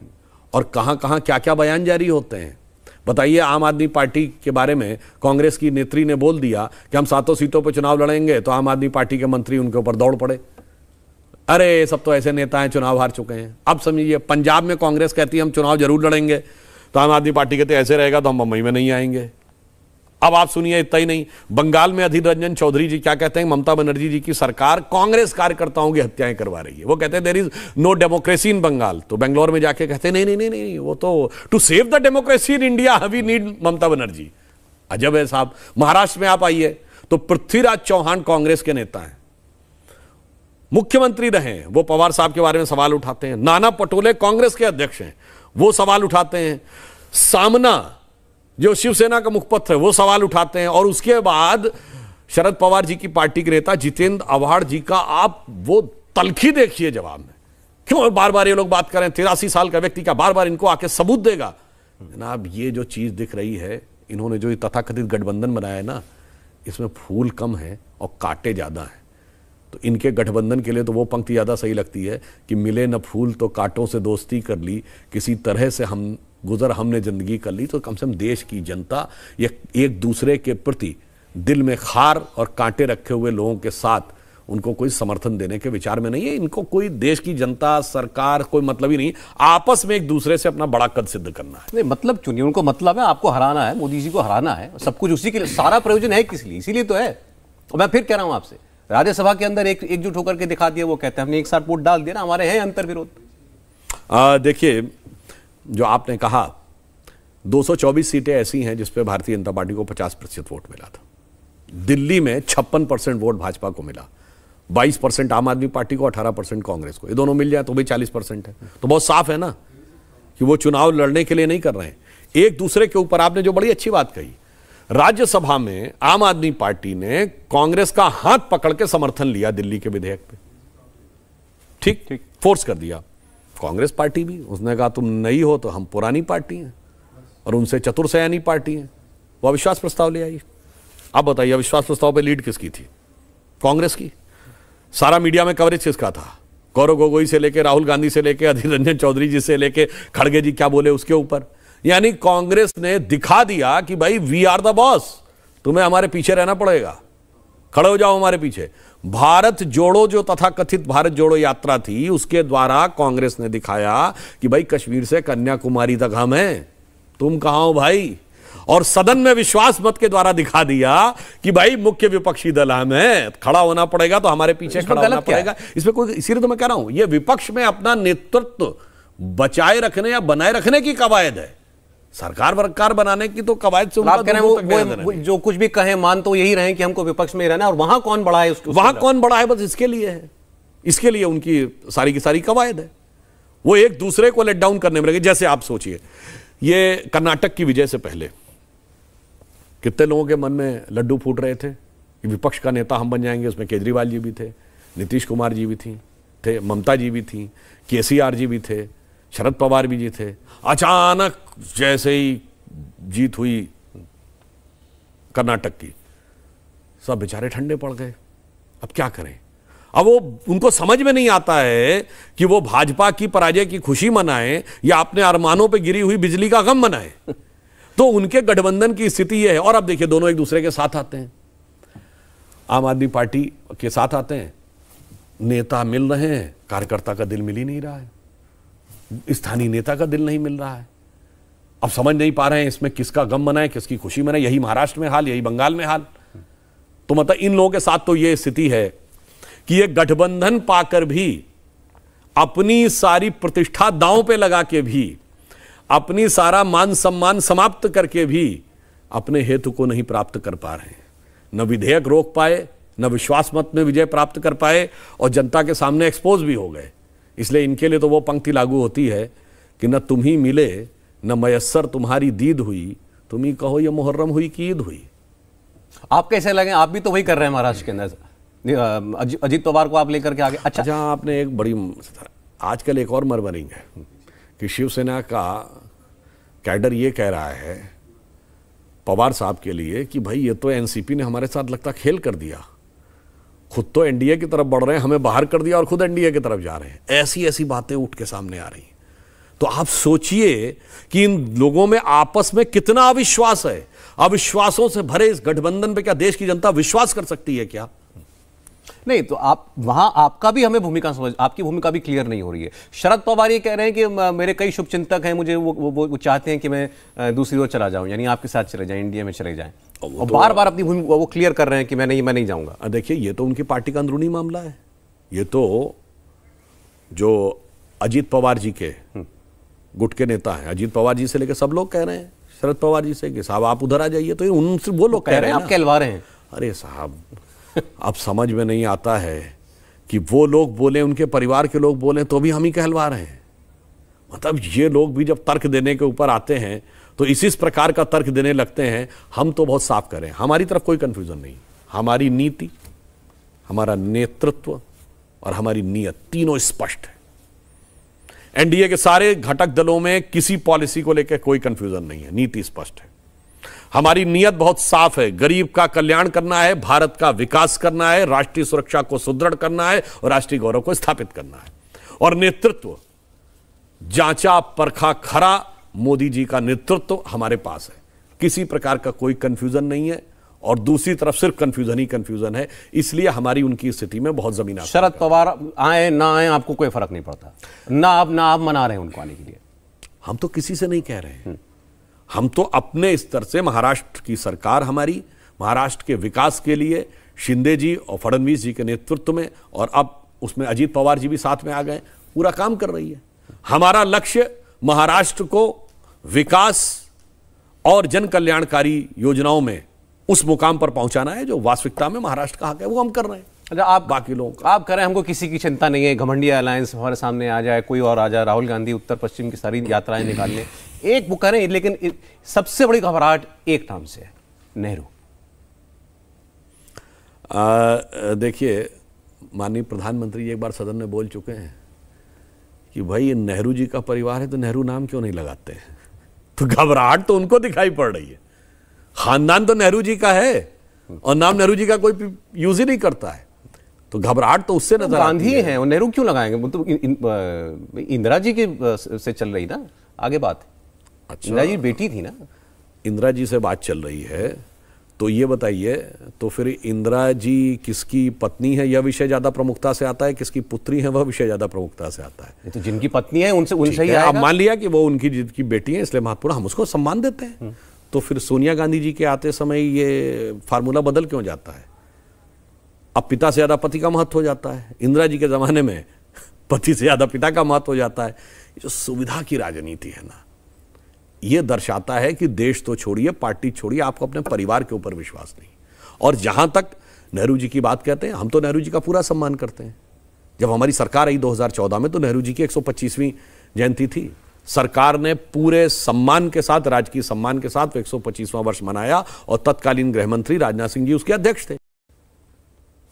और कहां कहां क्या क्या बयान जारी होते हैं बताइए आम आदमी पार्टी के बारे में कांग्रेस की नेत्री ने बोल दिया कि हम सातों सीटों पर चुनाव लड़ेंगे तो आम आदमी पार्टी के मंत्री उनके ऊपर दौड़ पड़े अरे सब तो ऐसे नेता हैं चुनाव हार चुके हैं अब समझिए पंजाब में कांग्रेस कहती है हम चुनाव जरूर लड़ेंगे तो आम आदमी पार्टी कहते ऐसे रहेगा तो हम बम्बई में नहीं आएंगे अब आप सुनिए इतना ही नहीं बंगाल में अधीर रंजन चौधरी जी क्या कहते हैं ममता बनर्जी जी की सरकार कांग्रेस कार्यकर्ताओं की हत्याएं करवा रही है वो कहते हैं there is no democracy in Bengal तो बेंगलोर में जाके कहते हैं नहीं नहीं नहीं नहीं वो तो to save the democracy in India we need Mamata Banerjee अजब है साहब महाराष्ट्र में आप आइए तो पृथ्वीराज चौहान कांग्रेस के नेता हैं मुख्यमंत्री रहे वो पवार साहब के बारे में सवाल उठाते हैं नाना पटोले कांग्रेस के अध्यक्ष हैं वो सवाल उठाते हैं सामना जो शिवसेना का मुखपत्र है वो सवाल उठाते हैं और उसके बाद शरद पवार जी की पार्टी के नेता जितेंद्र आवाड़ जी का आप वो तलखी देखिए जवाब में क्यों बार बार ये लोग बात करें तिरासी साल का व्यक्ति का बार बार इनको आके सबूत देगा जनाब ये जो चीज़ दिख रही है इन्होंने जो ये तथाकथित गठबंधन बनाया है ना इसमें फूल कम है और कांटे ज़्यादा हैं तो इनके गठबंधन के लिए तो वो पंक्ति ज़्यादा सही लगती है कि मिले न फूल तो कांटों से दोस्ती कर ली किसी तरह से हम गुजर हमने ज़िंदगी कर ली तो कम से कम देश की जनता ये एक दूसरे के प्रति दिल में खार और कांटे रखे हुए लोगों के साथ उनको कोई समर्थन देने के विचार में नहीं है इनको कोई देश की जनता सरकार कोई मतलब ही नहीं आपस में एक दूसरे से अपना बड़ा कद सिद्ध करना है नहीं मतलब चुनिए उनको मतलब है आपको हराना है मोदी जी को हराना है सब कुछ उसी के लिए सारा प्रयोजन है किस लिए इसीलिए तो है और मैं फिर कह रहा हूँ आपसे राज्यसभा के अंदर एक एकजुट होकर के दिखा दिया वो कहते हैं हमने एक साथ वोट डाल दिया ना हमारे हैं अंतर विरोध देखिए जो आपने कहा 224 सीटें ऐसी हैं जिसपे भारतीय जनता पार्टी को 50 प्रतिशत वोट मिला था दिल्ली में छप्पन परसेंट वोट भाजपा को मिला 22 परसेंट आम आदमी पार्टी को 18 परसेंट कांग्रेस को ये दोनों मिल जाए तो भी 40 परसेंट है तो बहुत साफ है ना कि वो चुनाव लड़ने के लिए नहीं कर रहे हैं एक दूसरे के ऊपर आपने जो बड़ी अच्छी बात कही राज्यसभा में आम आदमी पार्टी ने कांग्रेस का हाथ पकड़ के समर्थन लिया दिल्ली के विधेयक पे ठीक ठीक फोर्स कर दिया कांग्रेस पार्टी भी उसने कहा तुम नई हो तो हम पुरानी पार्टी हैं और उनसे सयानी पार्टी हैं वो अविश्वास प्रस्ताव ले आई अब बताइए अविश्वास प्रस्ताव पर लीड किसकी थी कांग्रेस की सारा मीडिया में कवरेज किसका था गौरव गोगोई से लेकर राहुल गांधी से लेकर अधीर रंजन चौधरी जी से लेकर खड़गे जी क्या बोले उसके ऊपर यानी कांग्रेस ने दिखा दिया कि भाई वी आर द बॉस तुम्हें हमारे पीछे रहना पड़ेगा खड़े हो जाओ हमारे पीछे भारत जोड़ो जो तथा कथित भारत जोड़ो यात्रा थी उसके द्वारा कांग्रेस ने दिखाया कि भाई कश्मीर से कन्याकुमारी तक हम हैं तुम कहा हो भाई और सदन में विश्वास मत के द्वारा दिखा दिया कि भाई मुख्य विपक्षी दल हम है खड़ा होना पड़ेगा तो हमारे पीछे खड़ा होना पड़ेगा इसमें कोई इसीलिए तो मैं कह रहा हूं यह विपक्ष में अपना नेतृत्व बचाए रखने या बनाए रखने की कवायद है सरकार वरकार बनाने की तो कवायद से उनका वो, वो जो कुछ भी कहें मान तो यही रहे कि हमको विपक्ष में रहना है और वहां कौन बड़ा है उसको वहां कौन बड़ा है बस इसके लिए है इसके लिए उनकी सारी की सारी कवायद है वो एक दूसरे को लेट डाउन करने में लगे जैसे आप सोचिए ये कर्नाटक की विजय से पहले कितने लोगों के मन में लड्डू फूट रहे थे कि विपक्ष का नेता हम बन जाएंगे उसमें केजरीवाल जी भी थे नीतीश कुमार जी भी थी थे ममता जी भी थी के जी भी थे शरद पवार भी जी थे अचानक जैसे ही जीत हुई कर्नाटक की सब बेचारे ठंडे पड़ गए अब क्या करें अब वो उनको समझ में नहीं आता है कि वो भाजपा की पराजय की खुशी मनाएं या अपने अरमानों पे गिरी हुई बिजली का गम मनाएं *laughs* तो उनके गठबंधन की स्थिति यह है और अब देखिए दोनों एक दूसरे के साथ आते हैं आम आदमी पार्टी के साथ आते हैं नेता मिल रहे हैं कार्यकर्ता का दिल मिल ही नहीं रहा है स्थानीय नेता का दिल नहीं मिल रहा है अब समझ नहीं पा रहे हैं इसमें किसका गम मनाए किसकी खुशी मनाए यही महाराष्ट्र में हाल यही बंगाल में हाल तो मतलब इन लोगों के साथ तो यह स्थिति है कि ये गठबंधन पाकर भी अपनी सारी प्रतिष्ठा दांव पे लगा के भी अपनी सारा मान सम्मान समाप्त करके भी अपने हेतु को नहीं प्राप्त कर पा रहे न विधेयक रोक पाए न विश्वास मत में विजय प्राप्त कर पाए और जनता के सामने एक्सपोज भी हो गए इसलिए इनके लिए तो वो पंक्ति लागू होती है कि न तुम ही मिले न मयसर तुम्हारी दीद हुई तुम ही कहो ये मुहर्रम हुई कि ईद हुई आप कैसे लगे आप भी तो वही कर रहे हैं महाराष्ट्र के अंदर अजीत पवार को आप लेकर के आगे अच्छा जहाँ अच्छा, आपने एक बड़ी आजकल एक और मरमरिंग है कि शिवसेना का कैडर ये कह रहा है पवार साहब के लिए कि भाई ये तो एनसीपी ने हमारे साथ लगता खेल कर दिया खुद तो एनडीए की तरफ बढ़ रहे हैं हमें बाहर कर दिया और खुद एनडीए की तरफ जा रहे हैं ऐसी ऐसी बातें उठ के सामने आ रही तो आप सोचिए कि इन लोगों में आपस में कितना अविश्वास है अविश्वासों से भरे इस गठबंधन पे क्या देश की जनता विश्वास कर सकती है क्या नहीं तो आप वहां आपका भी हमें भूमिका समझ आपकी भूमिका भी क्लियर नहीं हो रही है शरद पवार ये कह रहे हैं कि मेरे कई शुभचिंतक हैं मुझे वो, वो वो चाहते हैं कि मैं दूसरी ओर चला जाऊं यानी आपके साथ चले जाएं इंडिया में चले जाएं और, और तो बार बार अपनी भूमिका वो क्लियर कर रहे हैं कि मैं नहीं मैं नहीं जाऊंगा देखिए ये तो उनकी पार्टी का अंदरूनी मामला है ये तो जो अजीत पवार जी के हम्म। गुट के नेता हैं अजीत पवार जी से लेकर सब लोग कह रहे हैं शरद पवार जी से कि साहब आप उधर आ जाइए तो उनसे वो लोग कह रहे हैं आप कहलवा रहे हैं अरे साहब अब समझ में नहीं आता है कि वो लोग बोले उनके परिवार के लोग बोले तो भी हम ही कहलवा रहे हैं मतलब ये लोग भी जब तर्क देने के ऊपर आते हैं तो इसी इस प्रकार का तर्क देने लगते हैं हम तो बहुत साफ करें हमारी तरफ कोई कन्फ्यूज़न नहीं हमारी नीति हमारा नेतृत्व और हमारी नीयत तीनों स्पष्ट है एनडीए के सारे घटक दलों में किसी पॉलिसी को लेकर कोई कंफ्यूजन नहीं है नीति स्पष्ट है हमारी नीयत बहुत साफ है गरीब का कल्याण करना है भारत का विकास करना है राष्ट्रीय सुरक्षा को सुदृढ़ करना है और राष्ट्रीय गौरव को स्थापित करना है और नेतृत्व जांचा परखा खरा मोदी जी का नेतृत्व हमारे पास है किसी प्रकार का कोई कंफ्यूजन नहीं है और दूसरी तरफ सिर्फ कंफ्यूजन ही कंफ्यूजन है इसलिए हमारी उनकी स्थिति में बहुत जमीन शरद पवार आए ना आए आपको कोई फर्क नहीं पड़ता ना आप ना आप मना रहे हैं उनको आने के लिए हम तो किसी से नहीं कह रहे हैं हम तो अपने स्तर से महाराष्ट्र की सरकार हमारी महाराष्ट्र के विकास के लिए शिंदे जी और फडणवीस जी के नेतृत्व में और अब उसमें अजीत पवार जी भी साथ में आ गए पूरा काम कर रही है हमारा लक्ष्य महाराष्ट्र को विकास और जन कल्याणकारी योजनाओं में उस मुकाम पर पहुंचाना है जो वास्तविकता में महाराष्ट्र का हक है वो हम कर रहे हैं अच्छा आप बाकी लोगों का आप हैं हमको किसी की चिंता नहीं है घमंडिया अलायंस हमारे सामने आ जाए कोई और आ जाए राहुल गांधी उत्तर पश्चिम की सारी यात्राएं निकाल लें एक वो करें लेकिन सबसे बड़ी घबराहट एक नाम से है नेहरू देखिए माननीय प्रधानमंत्री एक बार सदन में बोल चुके हैं कि भाई ये नेहरू जी का परिवार है तो नेहरू नाम क्यों नहीं लगाते हैं तो घबराहट तो उनको दिखाई पड़ रही है खानदान तो नेहरू जी का है और नाम नेहरू जी का कोई यूज ही नहीं करता है तो घबराहट तो उससे तो नजर गांधी है, नेहरू क्यों लगाएंगे तो इंदिरा जी के से चल रही ना आगे बात अच्छा इंदिरा जी बेटी थी ना इंदिरा जी से बात चल रही है तो ये बताइए तो फिर इंदिरा जी किसकी पत्नी है यह विषय ज्यादा प्रमुखता से आता है किसकी पुत्री है वह विषय ज्यादा प्रमुखता से आता है तो जिनकी पत्नी है उनसे उनसे ही आप मान लिया कि वो उनकी जिनकी बेटी है इसलिए महत्वपूर्ण हम उसको सम्मान देते हैं हम्म। तो फिर सोनिया गांधी जी के आते समय ये फार्मूला बदल क्यों जाता है अब पिता से ज़्यादा पति का महत्व हो जाता है इंदिरा जी के ज़माने में *laughs* पति से ज़्यादा पिता का महत्व हो जाता है जो सुविधा की राजनीति है ना ये दर्शाता है कि देश तो छोड़िए पार्टी छोड़िए आपको अपने परिवार के ऊपर विश्वास नहीं और जहाँ तक नेहरू जी की बात कहते हैं हम तो नेहरू जी का पूरा सम्मान करते हैं जब हमारी सरकार आई 2014 में तो नेहरू जी की 125वीं जयंती थी सरकार ने पूरे सम्मान के साथ राजकीय सम्मान के साथ एक 125वां वर्ष मनाया और तत्कालीन गृह मंत्री राजनाथ सिंह जी उसके अध्यक्ष थे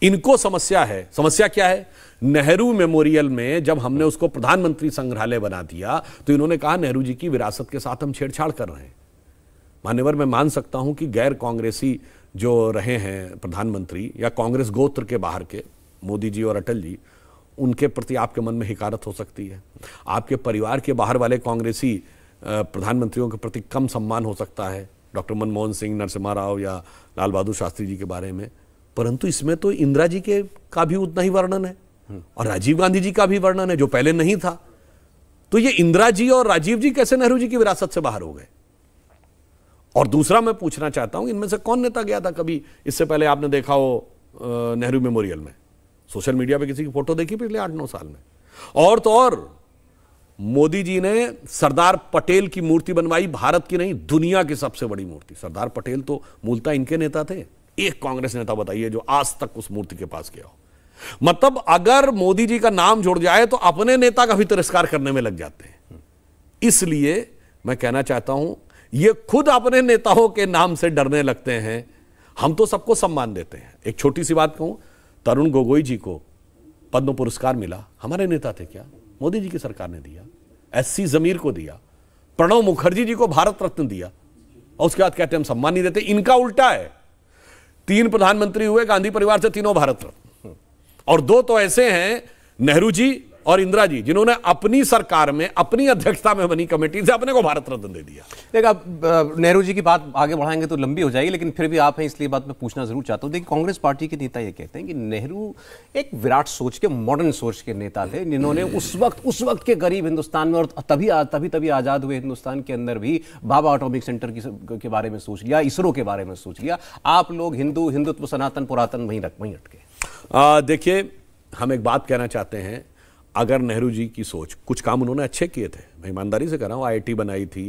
इनको समस्या है समस्या क्या है नेहरू मेमोरियल में जब हमने उसको प्रधानमंत्री संग्रहालय बना दिया तो इन्होंने कहा नेहरू जी की विरासत के साथ हम छेड़छाड़ कर रहे हैं मान्यवर मैं मान सकता हूं कि गैर कांग्रेसी जो रहे हैं प्रधानमंत्री या कांग्रेस गोत्र के बाहर के मोदी जी और अटल जी उनके प्रति आपके मन में हिकारत हो सकती है आपके परिवार के बाहर वाले कांग्रेसी प्रधानमंत्रियों के प्रति कम सम्मान हो सकता है डॉक्टर मनमोहन सिंह नरसिम्हा राव या लाल बहादुर शास्त्री जी के बारे में परंतु इसमें तो इंदिरा जी के का भी उतना ही वर्णन है और राजीव गांधी जी का भी वर्णन है जो पहले नहीं था तो ये इंदिरा जी और राजीव जी कैसे नेहरू जी की विरासत से बाहर हो गए और दूसरा मैं पूछना चाहता हूं इनमें से कौन नेता गया था कभी इससे पहले आपने देखा हो नेहरू मेमोरियल में सोशल मीडिया पे किसी की फोटो देखी पिछले आठ नौ साल में और तो और मोदी जी ने सरदार पटेल की मूर्ति बनवाई भारत की नहीं दुनिया की सबसे बड़ी मूर्ति सरदार पटेल तो मूलता इनके नेता थे एक कांग्रेस नेता बताइए जो आज तक उस मूर्ति के पास गया हो मतलब अगर मोदी जी का नाम जुड़ जाए तो अपने नेता का भी तिरस्कार करने में लग जाते हैं इसलिए मैं कहना चाहता हूं ये खुद अपने नेताओं के नाम से डरने लगते हैं हम तो सबको सम्मान देते हैं एक छोटी सी बात कहूं तरुण गोगोई जी को पद्म पुरस्कार मिला हमारे नेता थे क्या मोदी जी की सरकार ने दिया सी जमीर को दिया प्रणव मुखर्जी जी को भारत रत्न दिया और उसके बाद कहते हम सम्मान नहीं देते इनका उल्टा है तीन प्रधानमंत्री हुए गांधी परिवार से तीनों भारत रत्न और दो तो ऐसे हैं नेहरू जी और इंदिरा जी जिन्होंने अपनी सरकार में अपनी अध्यक्षता में बनी कमेटी से अपने को भारत रत्न दे दिया देखिए आप नेहरू जी की बात आगे बढ़ाएंगे तो लंबी हो जाएगी लेकिन फिर भी आप हैं इसलिए बात मैं पूछना जरूर चाहता हूँ देखिए कांग्रेस पार्टी के नेता ये कहते हैं कि नेहरू एक विराट सोच के मॉडर्न सोच के नेता थे जिन्होंने उस वक्त उस वक्त के गरीब हिंदुस्तान में और तभी तभी तभी आज़ाद हुए हिंदुस्तान के अंदर भी बाबा ऑटोमिक सेंटर के बारे में सोच लिया इसरो के बारे में सोच लिया आप लोग हिंदू हिंदुत्व सनातन पुरातन वहीं रख वहीं अटके देखिए हम एक बात कहना चाहते हैं अगर नेहरू जी की सोच कुछ काम उन्होंने अच्छे किए थे मैं ईमानदारी से कर रहा हूँ आई बनाई थी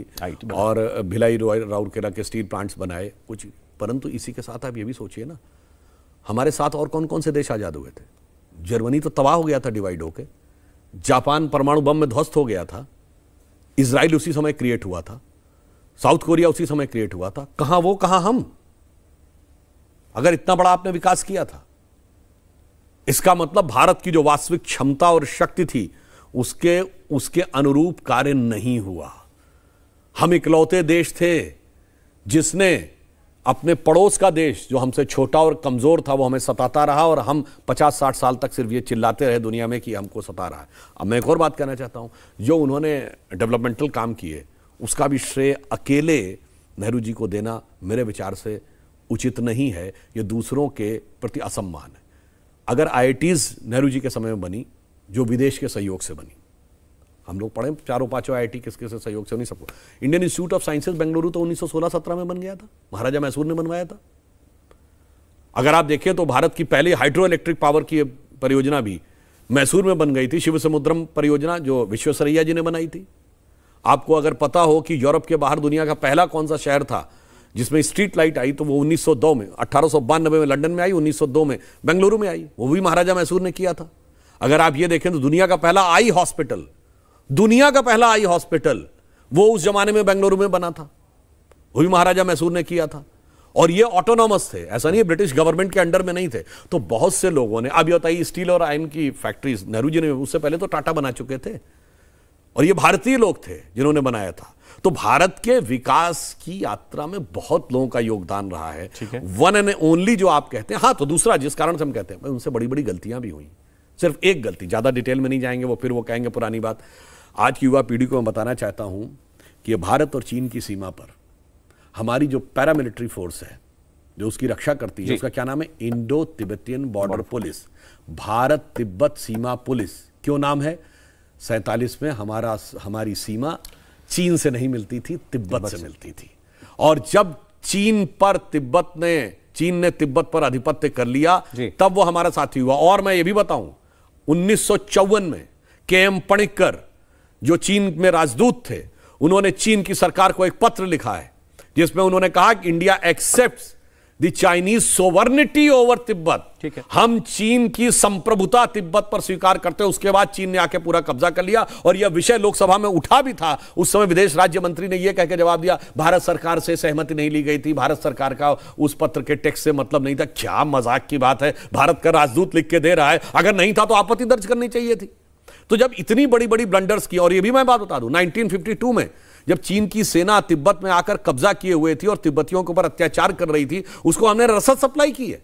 और भिलाई राउरकेला के स्टील प्लांट्स बनाए कुछ परंतु इसी के साथ आप ये भी सोचिए ना हमारे साथ और कौन कौन से देश आज़ाद हुए थे जर्मनी तो तबाह हो गया था डिवाइड होके जापान परमाणु बम में ध्वस्त हो गया था इसराइल उसी समय क्रिएट हुआ था साउथ कोरिया उसी समय क्रिएट हुआ था कहाँ वो कहाँ हम अगर इतना बड़ा आपने विकास किया था इसका मतलब भारत की जो वास्तविक क्षमता और शक्ति थी उसके उसके अनुरूप कार्य नहीं हुआ हम इकलौते देश थे जिसने अपने पड़ोस का देश जो हमसे छोटा और कमज़ोर था वो हमें सताता रहा और हम 50-60 साल तक सिर्फ ये चिल्लाते रहे दुनिया में कि हमको सता रहा है अब मैं एक और बात कहना चाहता हूँ जो उन्होंने डेवलपमेंटल काम किए उसका भी श्रेय अकेले नेहरू जी को देना मेरे विचार से उचित नहीं है ये दूसरों के प्रति असम्मान है अगर आई नेहरू जी के समय में बनी जो विदेश के सहयोग से बनी हम लोग पढ़े चारों पांचों आई किसके किस सहयोग से नहीं सबको Indian institute of sciences Bengaluru तो 1916-17 में बन गया था महाराजा मैसूर ने बनवाया था अगर आप देखें तो भारत की पहली हाइड्रो इलेक्ट्रिक पावर की परियोजना भी मैसूर में बन गई थी शिव समुद्रम परियोजना जो विश्वेश्वरैया जी ने बनाई थी आपको अगर पता हो कि यूरोप के बाहर दुनिया का पहला कौन सा शहर था जिसमें स्ट्रीट लाइट आई तो वो 1902 में अठारह में लंदन में आई 1902 में बेंगलुरु में आई वो भी महाराजा मैसूर ने किया था अगर आप ये देखें तो दुनिया का पहला आई हॉस्पिटल दुनिया का पहला आई हॉस्पिटल वो उस जमाने में बेंगलुरु में बना था वो भी महाराजा मैसूर ने किया था और ये ऑटोनॉमस थे ऐसा नहीं है ब्रिटिश गवर्नमेंट के अंडर में नहीं थे तो बहुत से लोगों ने अब ये बताइए स्टील और आयन की फैक्ट्रीज नेहरू जी ने उससे पहले तो टाटा बना चुके थे और ये भारतीय लोग थे जिन्होंने बनाया था तो भारत के विकास की यात्रा में बहुत लोगों का योगदान रहा है, है। वन एंड ओनली जो आप कहते हैं हाँ तो दूसरा जिस कारण से हम कहते हैं उनसे बड़ी बड़ी गलतियां भी हुई सिर्फ एक गलती ज़्यादा डिटेल में नहीं जाएंगे वो फिर वो कहेंगे पुरानी बात आज की युवा पीढ़ी को मैं बताना चाहता हूं कि भारत और चीन की सीमा पर हमारी जो पैरामिलिट्री फोर्स है जो उसकी रक्षा करती है उसका क्या नाम है Indo Tibetan border police Bharat Tibet सीमा पुलिस क्यों नाम है सैतालीस में हमारा हमारी सीमा चीन से नहीं मिलती थी तिब्बत से, मिलती थी और जब चीन पर तिब्बत ने चीन ने तिब्बत पर आधिपत्य कर लिया तब वो हमारा साथी हुआ और मैं ये भी बताऊं उन्नीस में के एम पणिकर जो चीन में राजदूत थे उन्होंने चीन की सरकार को एक पत्र लिखा है जिसमें उन्होंने कहा कि India accept the Chinese sovereignty over Tibet ठीक है हम चीन की संप्रभुता तिब्बत पर स्वीकार करते हैं उसके बाद चीन ने आके पूरा कब्जा कर लिया और यह विषय लोकसभा में उठा भी था उस समय विदेश राज्य मंत्री ने यह कहकर जवाब दिया भारत सरकार से सहमति नहीं ली गई थी भारत सरकार का उस पत्र के टेक्स्ट से मतलब नहीं था क्या मजाक की बात है भारत का राजदूत लिख के दे रहा है अगर नहीं था तो आपत्ति दर्ज करनी चाहिए थी तो जब इतनी बड़ी बड़ी ब्लंडर्स की और ये भी मैं बात बता दूं 1952 में जब चीन की सेना तिब्बत में आकर कब्जा किए हुए थी और तिब्बतियों के ऊपर अत्याचार कर रही थी उसको हमने रसद सप्लाई की है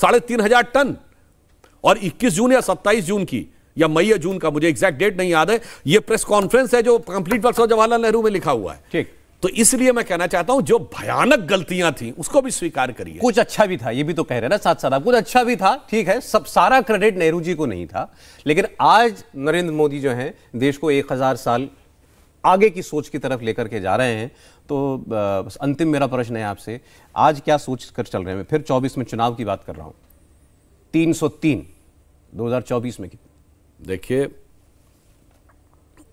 साढ़े तीन हजार टन और 21 जून या 27 जून की या मई या जून का मुझे एग्जैक्ट डेट नहीं याद है यह प्रेस कॉन्फ्रेंस है जो कंप्लीट वर्ष जवाहरलाल नेहरू में लिखा हुआ है ठीक तो इसलिए मैं कहना चाहता हूं जो भयानक गलतियां थी उसको भी स्वीकार करिए कुछ अच्छा भी था ये भी तो कह रहे ना साथ साथ कुछ अच्छा भी था ठीक है सब सारा क्रेडिट नेहरू जी को नहीं था लेकिन आज नरेंद्र मोदी जो है देश को एक हजार साल आगे की सोच की तरफ लेकर के जा रहे हैं तो बस अंतिम मेरा प्रश्न है आपसे आज क्या सोच कर चल रहे हैं मैं फिर 24 में चुनाव की बात कर रहा हूं 303 2024 में देखिए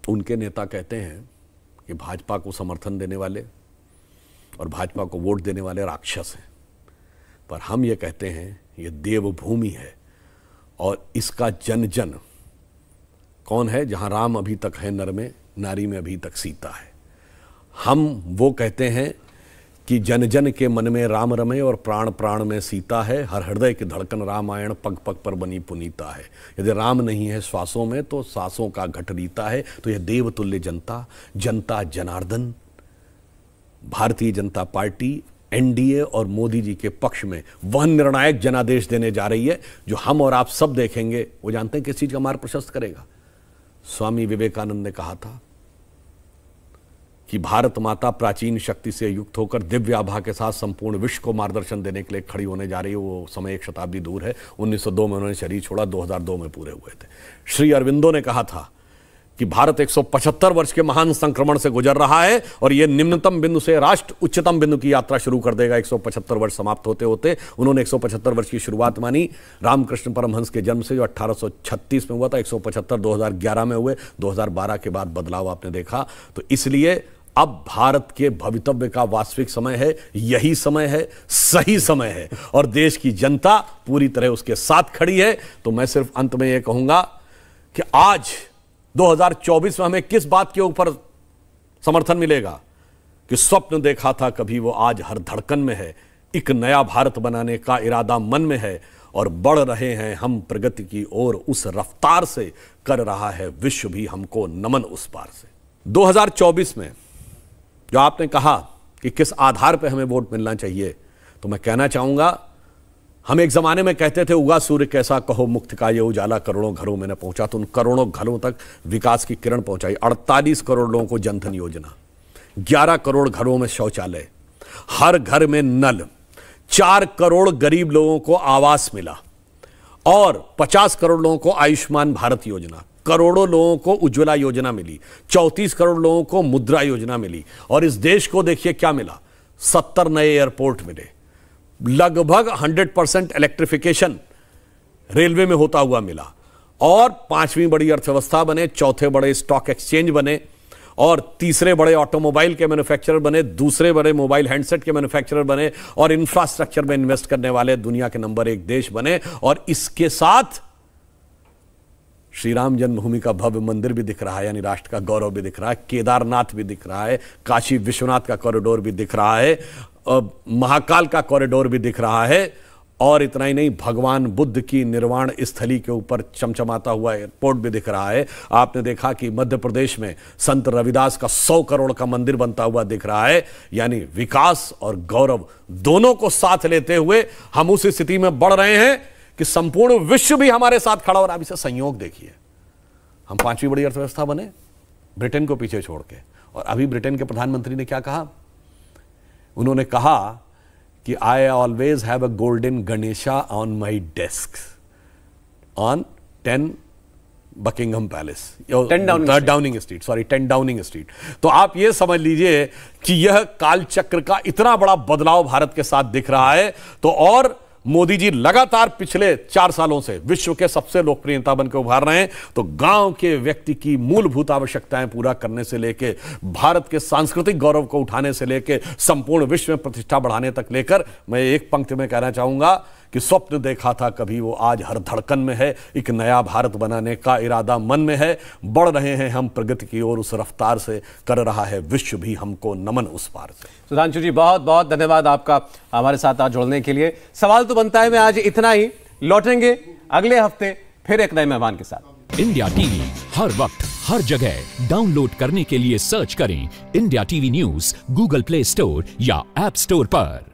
उनके नेता कहते हैं कि भाजपा को समर्थन देने वाले और भाजपा को वोट देने वाले राक्षस हैं पर हम ये कहते हैं ये देवभूमि है और इसका जन जन कौन है जहां राम अभी तक है नर में नारी में अभी तक सीता है हम वो कहते हैं कि जन जन के मन में राम रमे और प्राण प्राण में सीता है हर हृदय की धड़कन रामायण पग पग पर बनी पुनीता है यदि राम नहीं है श्वासों में तो सासों का घट रीता है तो यह देवतुल्य जनता जनता जनार्दन भारतीय जनता पार्टी एनडीए और मोदी जी के पक्ष में वह निर्णायक जनादेश देने जा रही है जो हम और आप सब देखेंगे वो जानते हैं किस चीज़ का मार्ग प्रशस्त करेगा स्वामी विवेकानंद ने कहा था कि भारत माता प्राचीन शक्ति से युक्त होकर दिव्य आभा के साथ संपूर्ण विश्व को मार्गदर्शन देने के लिए खड़ी होने जा रही है वो समय एक शताब्दी दूर है 1902 में उन्होंने शरीर छोड़ा 2002 में पूरे हुए थे श्री अरविंदो ने कहा था कि भारत 175 वर्ष के महान संक्रमण से गुजर रहा है और यह निम्नतम बिंदु से राष्ट्र उच्चतम बिंदु की यात्रा शुरू कर देगा 175 वर्ष समाप्त होते होते उन्होंने 175 वर्ष की शुरुआत मानी रामकृष्ण परमहंस के जन्म से जो 1836 में हुआ था 175 2011 में हुए 2012 के बाद बदलाव आपने देखा तो इसलिए अब भारत के भवितव्य का वास्तविक समय है यही समय है सही समय है और देश की जनता पूरी तरह उसके साथ खड़ी है तो मैं सिर्फ अंत में यह कहूंगा कि आज 2024 में हमें किस बात के ऊपर समर्थन मिलेगा कि स्वप्न देखा था कभी वो आज हर धड़कन में है एक नया भारत बनाने का इरादा मन में है और बढ़ रहे हैं हम प्रगति की ओर उस रफ्तार से कर रहा है विश्व भी हमको नमन उस पार से 2024 में जो आपने कहा कि किस आधार पर हमें वोट मिलना चाहिए तो मैं कहना चाहूंगा हम एक ज़माने में कहते थे उगा सूर्य कैसा कहो मुक्त का ये उजाला करोड़ों घरों में न पहुंचा तो उन करोड़ों घरों तक विकास की किरण पहुंचाई 48 करोड़ लोगों को जनधन योजना 11 करोड़ घरों में शौचालय हर घर में नल चार करोड़ गरीब लोगों को आवास मिला और पचास करोड़ लोगों को आयुष्मान भारत योजना करोड़ों लोगों को उज्ज्वला योजना मिली चौंतीस करोड़ लोगों को मुद्रा योजना मिली और इस देश को देखिए क्या मिला सत्तर नए एयरपोर्ट मिले लगभग 100 परसेंट इलेक्ट्रिफिकेशन रेलवे में होता हुआ मिला और पांचवी बड़ी अर्थव्यवस्था बने चौथे बड़े स्टॉक एक्सचेंज बने और तीसरे बड़े ऑटोमोबाइल के मैन्युफैक्चरर बने दूसरे बड़े मोबाइल हैंडसेट के मैन्युफैक्चरर बने और इंफ्रास्ट्रक्चर में इन्वेस्ट करने वाले दुनिया के नंबर एक देश बने और इसके साथ श्री राम जन्मभूमि का भव्य मंदिर भी दिख रहा है यानी राष्ट्र का गौरव भी दिख रहा है केदारनाथ भी दिख रहा है काशी विश्वनाथ का कॉरिडोर भी दिख रहा है महाकाल का कॉरिडोर भी दिख रहा है और इतना ही नहीं भगवान बुद्ध की निर्वाण स्थली के ऊपर चमचमाता हुआ एयरपोर्ट भी दिख रहा है आपने देखा कि मध्य प्रदेश में संत रविदास का सौ करोड़ का मंदिर बनता हुआ दिख रहा है यानी विकास और गौरव दोनों को साथ लेते हुए हम उस स्थिति में बढ़ रहे हैं कि संपूर्ण विश्व भी हमारे साथ खड़ा और आप इसे संयोग देखिए हम पांचवी बड़ी अर्थव्यवस्था बने ब्रिटेन को पीछे छोड़ के और अभी ब्रिटेन के प्रधानमंत्री ने क्या कहा उन्होंने कहा कि I always have a golden Ganesha on my desk on ten Buckingham Palace Downing Street sorry ten Downing Street तो आप यह समझ लीजिए कि यह कालचक्र का इतना बड़ा बदलाव भारत के साथ दिख रहा है तो और मोदी जी लगातार पिछले चार सालों से विश्व के सबसे लोकप्रिय नेता बनकर उभार रहे हैं तो गांव के व्यक्ति की मूलभूत आवश्यकताएं पूरा करने से लेकर भारत के सांस्कृतिक गौरव को उठाने से लेकर संपूर्ण विश्व में प्रतिष्ठा बढ़ाने तक लेकर मैं एक पंक्ति में कहना चाहूंगा कि स्वप्न देखा था कभी वो आज हर धड़कन में है एक नया भारत बनाने का इरादा मन में है बढ़ रहे हैं हम प्रगति की ओर उस रफ्तार से कर रहा है विश्व भी हमको नमन उस पार से सुधांशु जी बहुत बहुत धन्यवाद आपका हमारे साथ आज जुड़ने के लिए सवाल तो बनता है मैं आज इतना ही लौटेंगे अगले हफ्ते फिर एक नए मेहमान के साथ इंडिया टीवी हर वक्त हर जगह डाउनलोड करने के लिए सर्च करें India TV news Google Play Store या एप स्टोर पर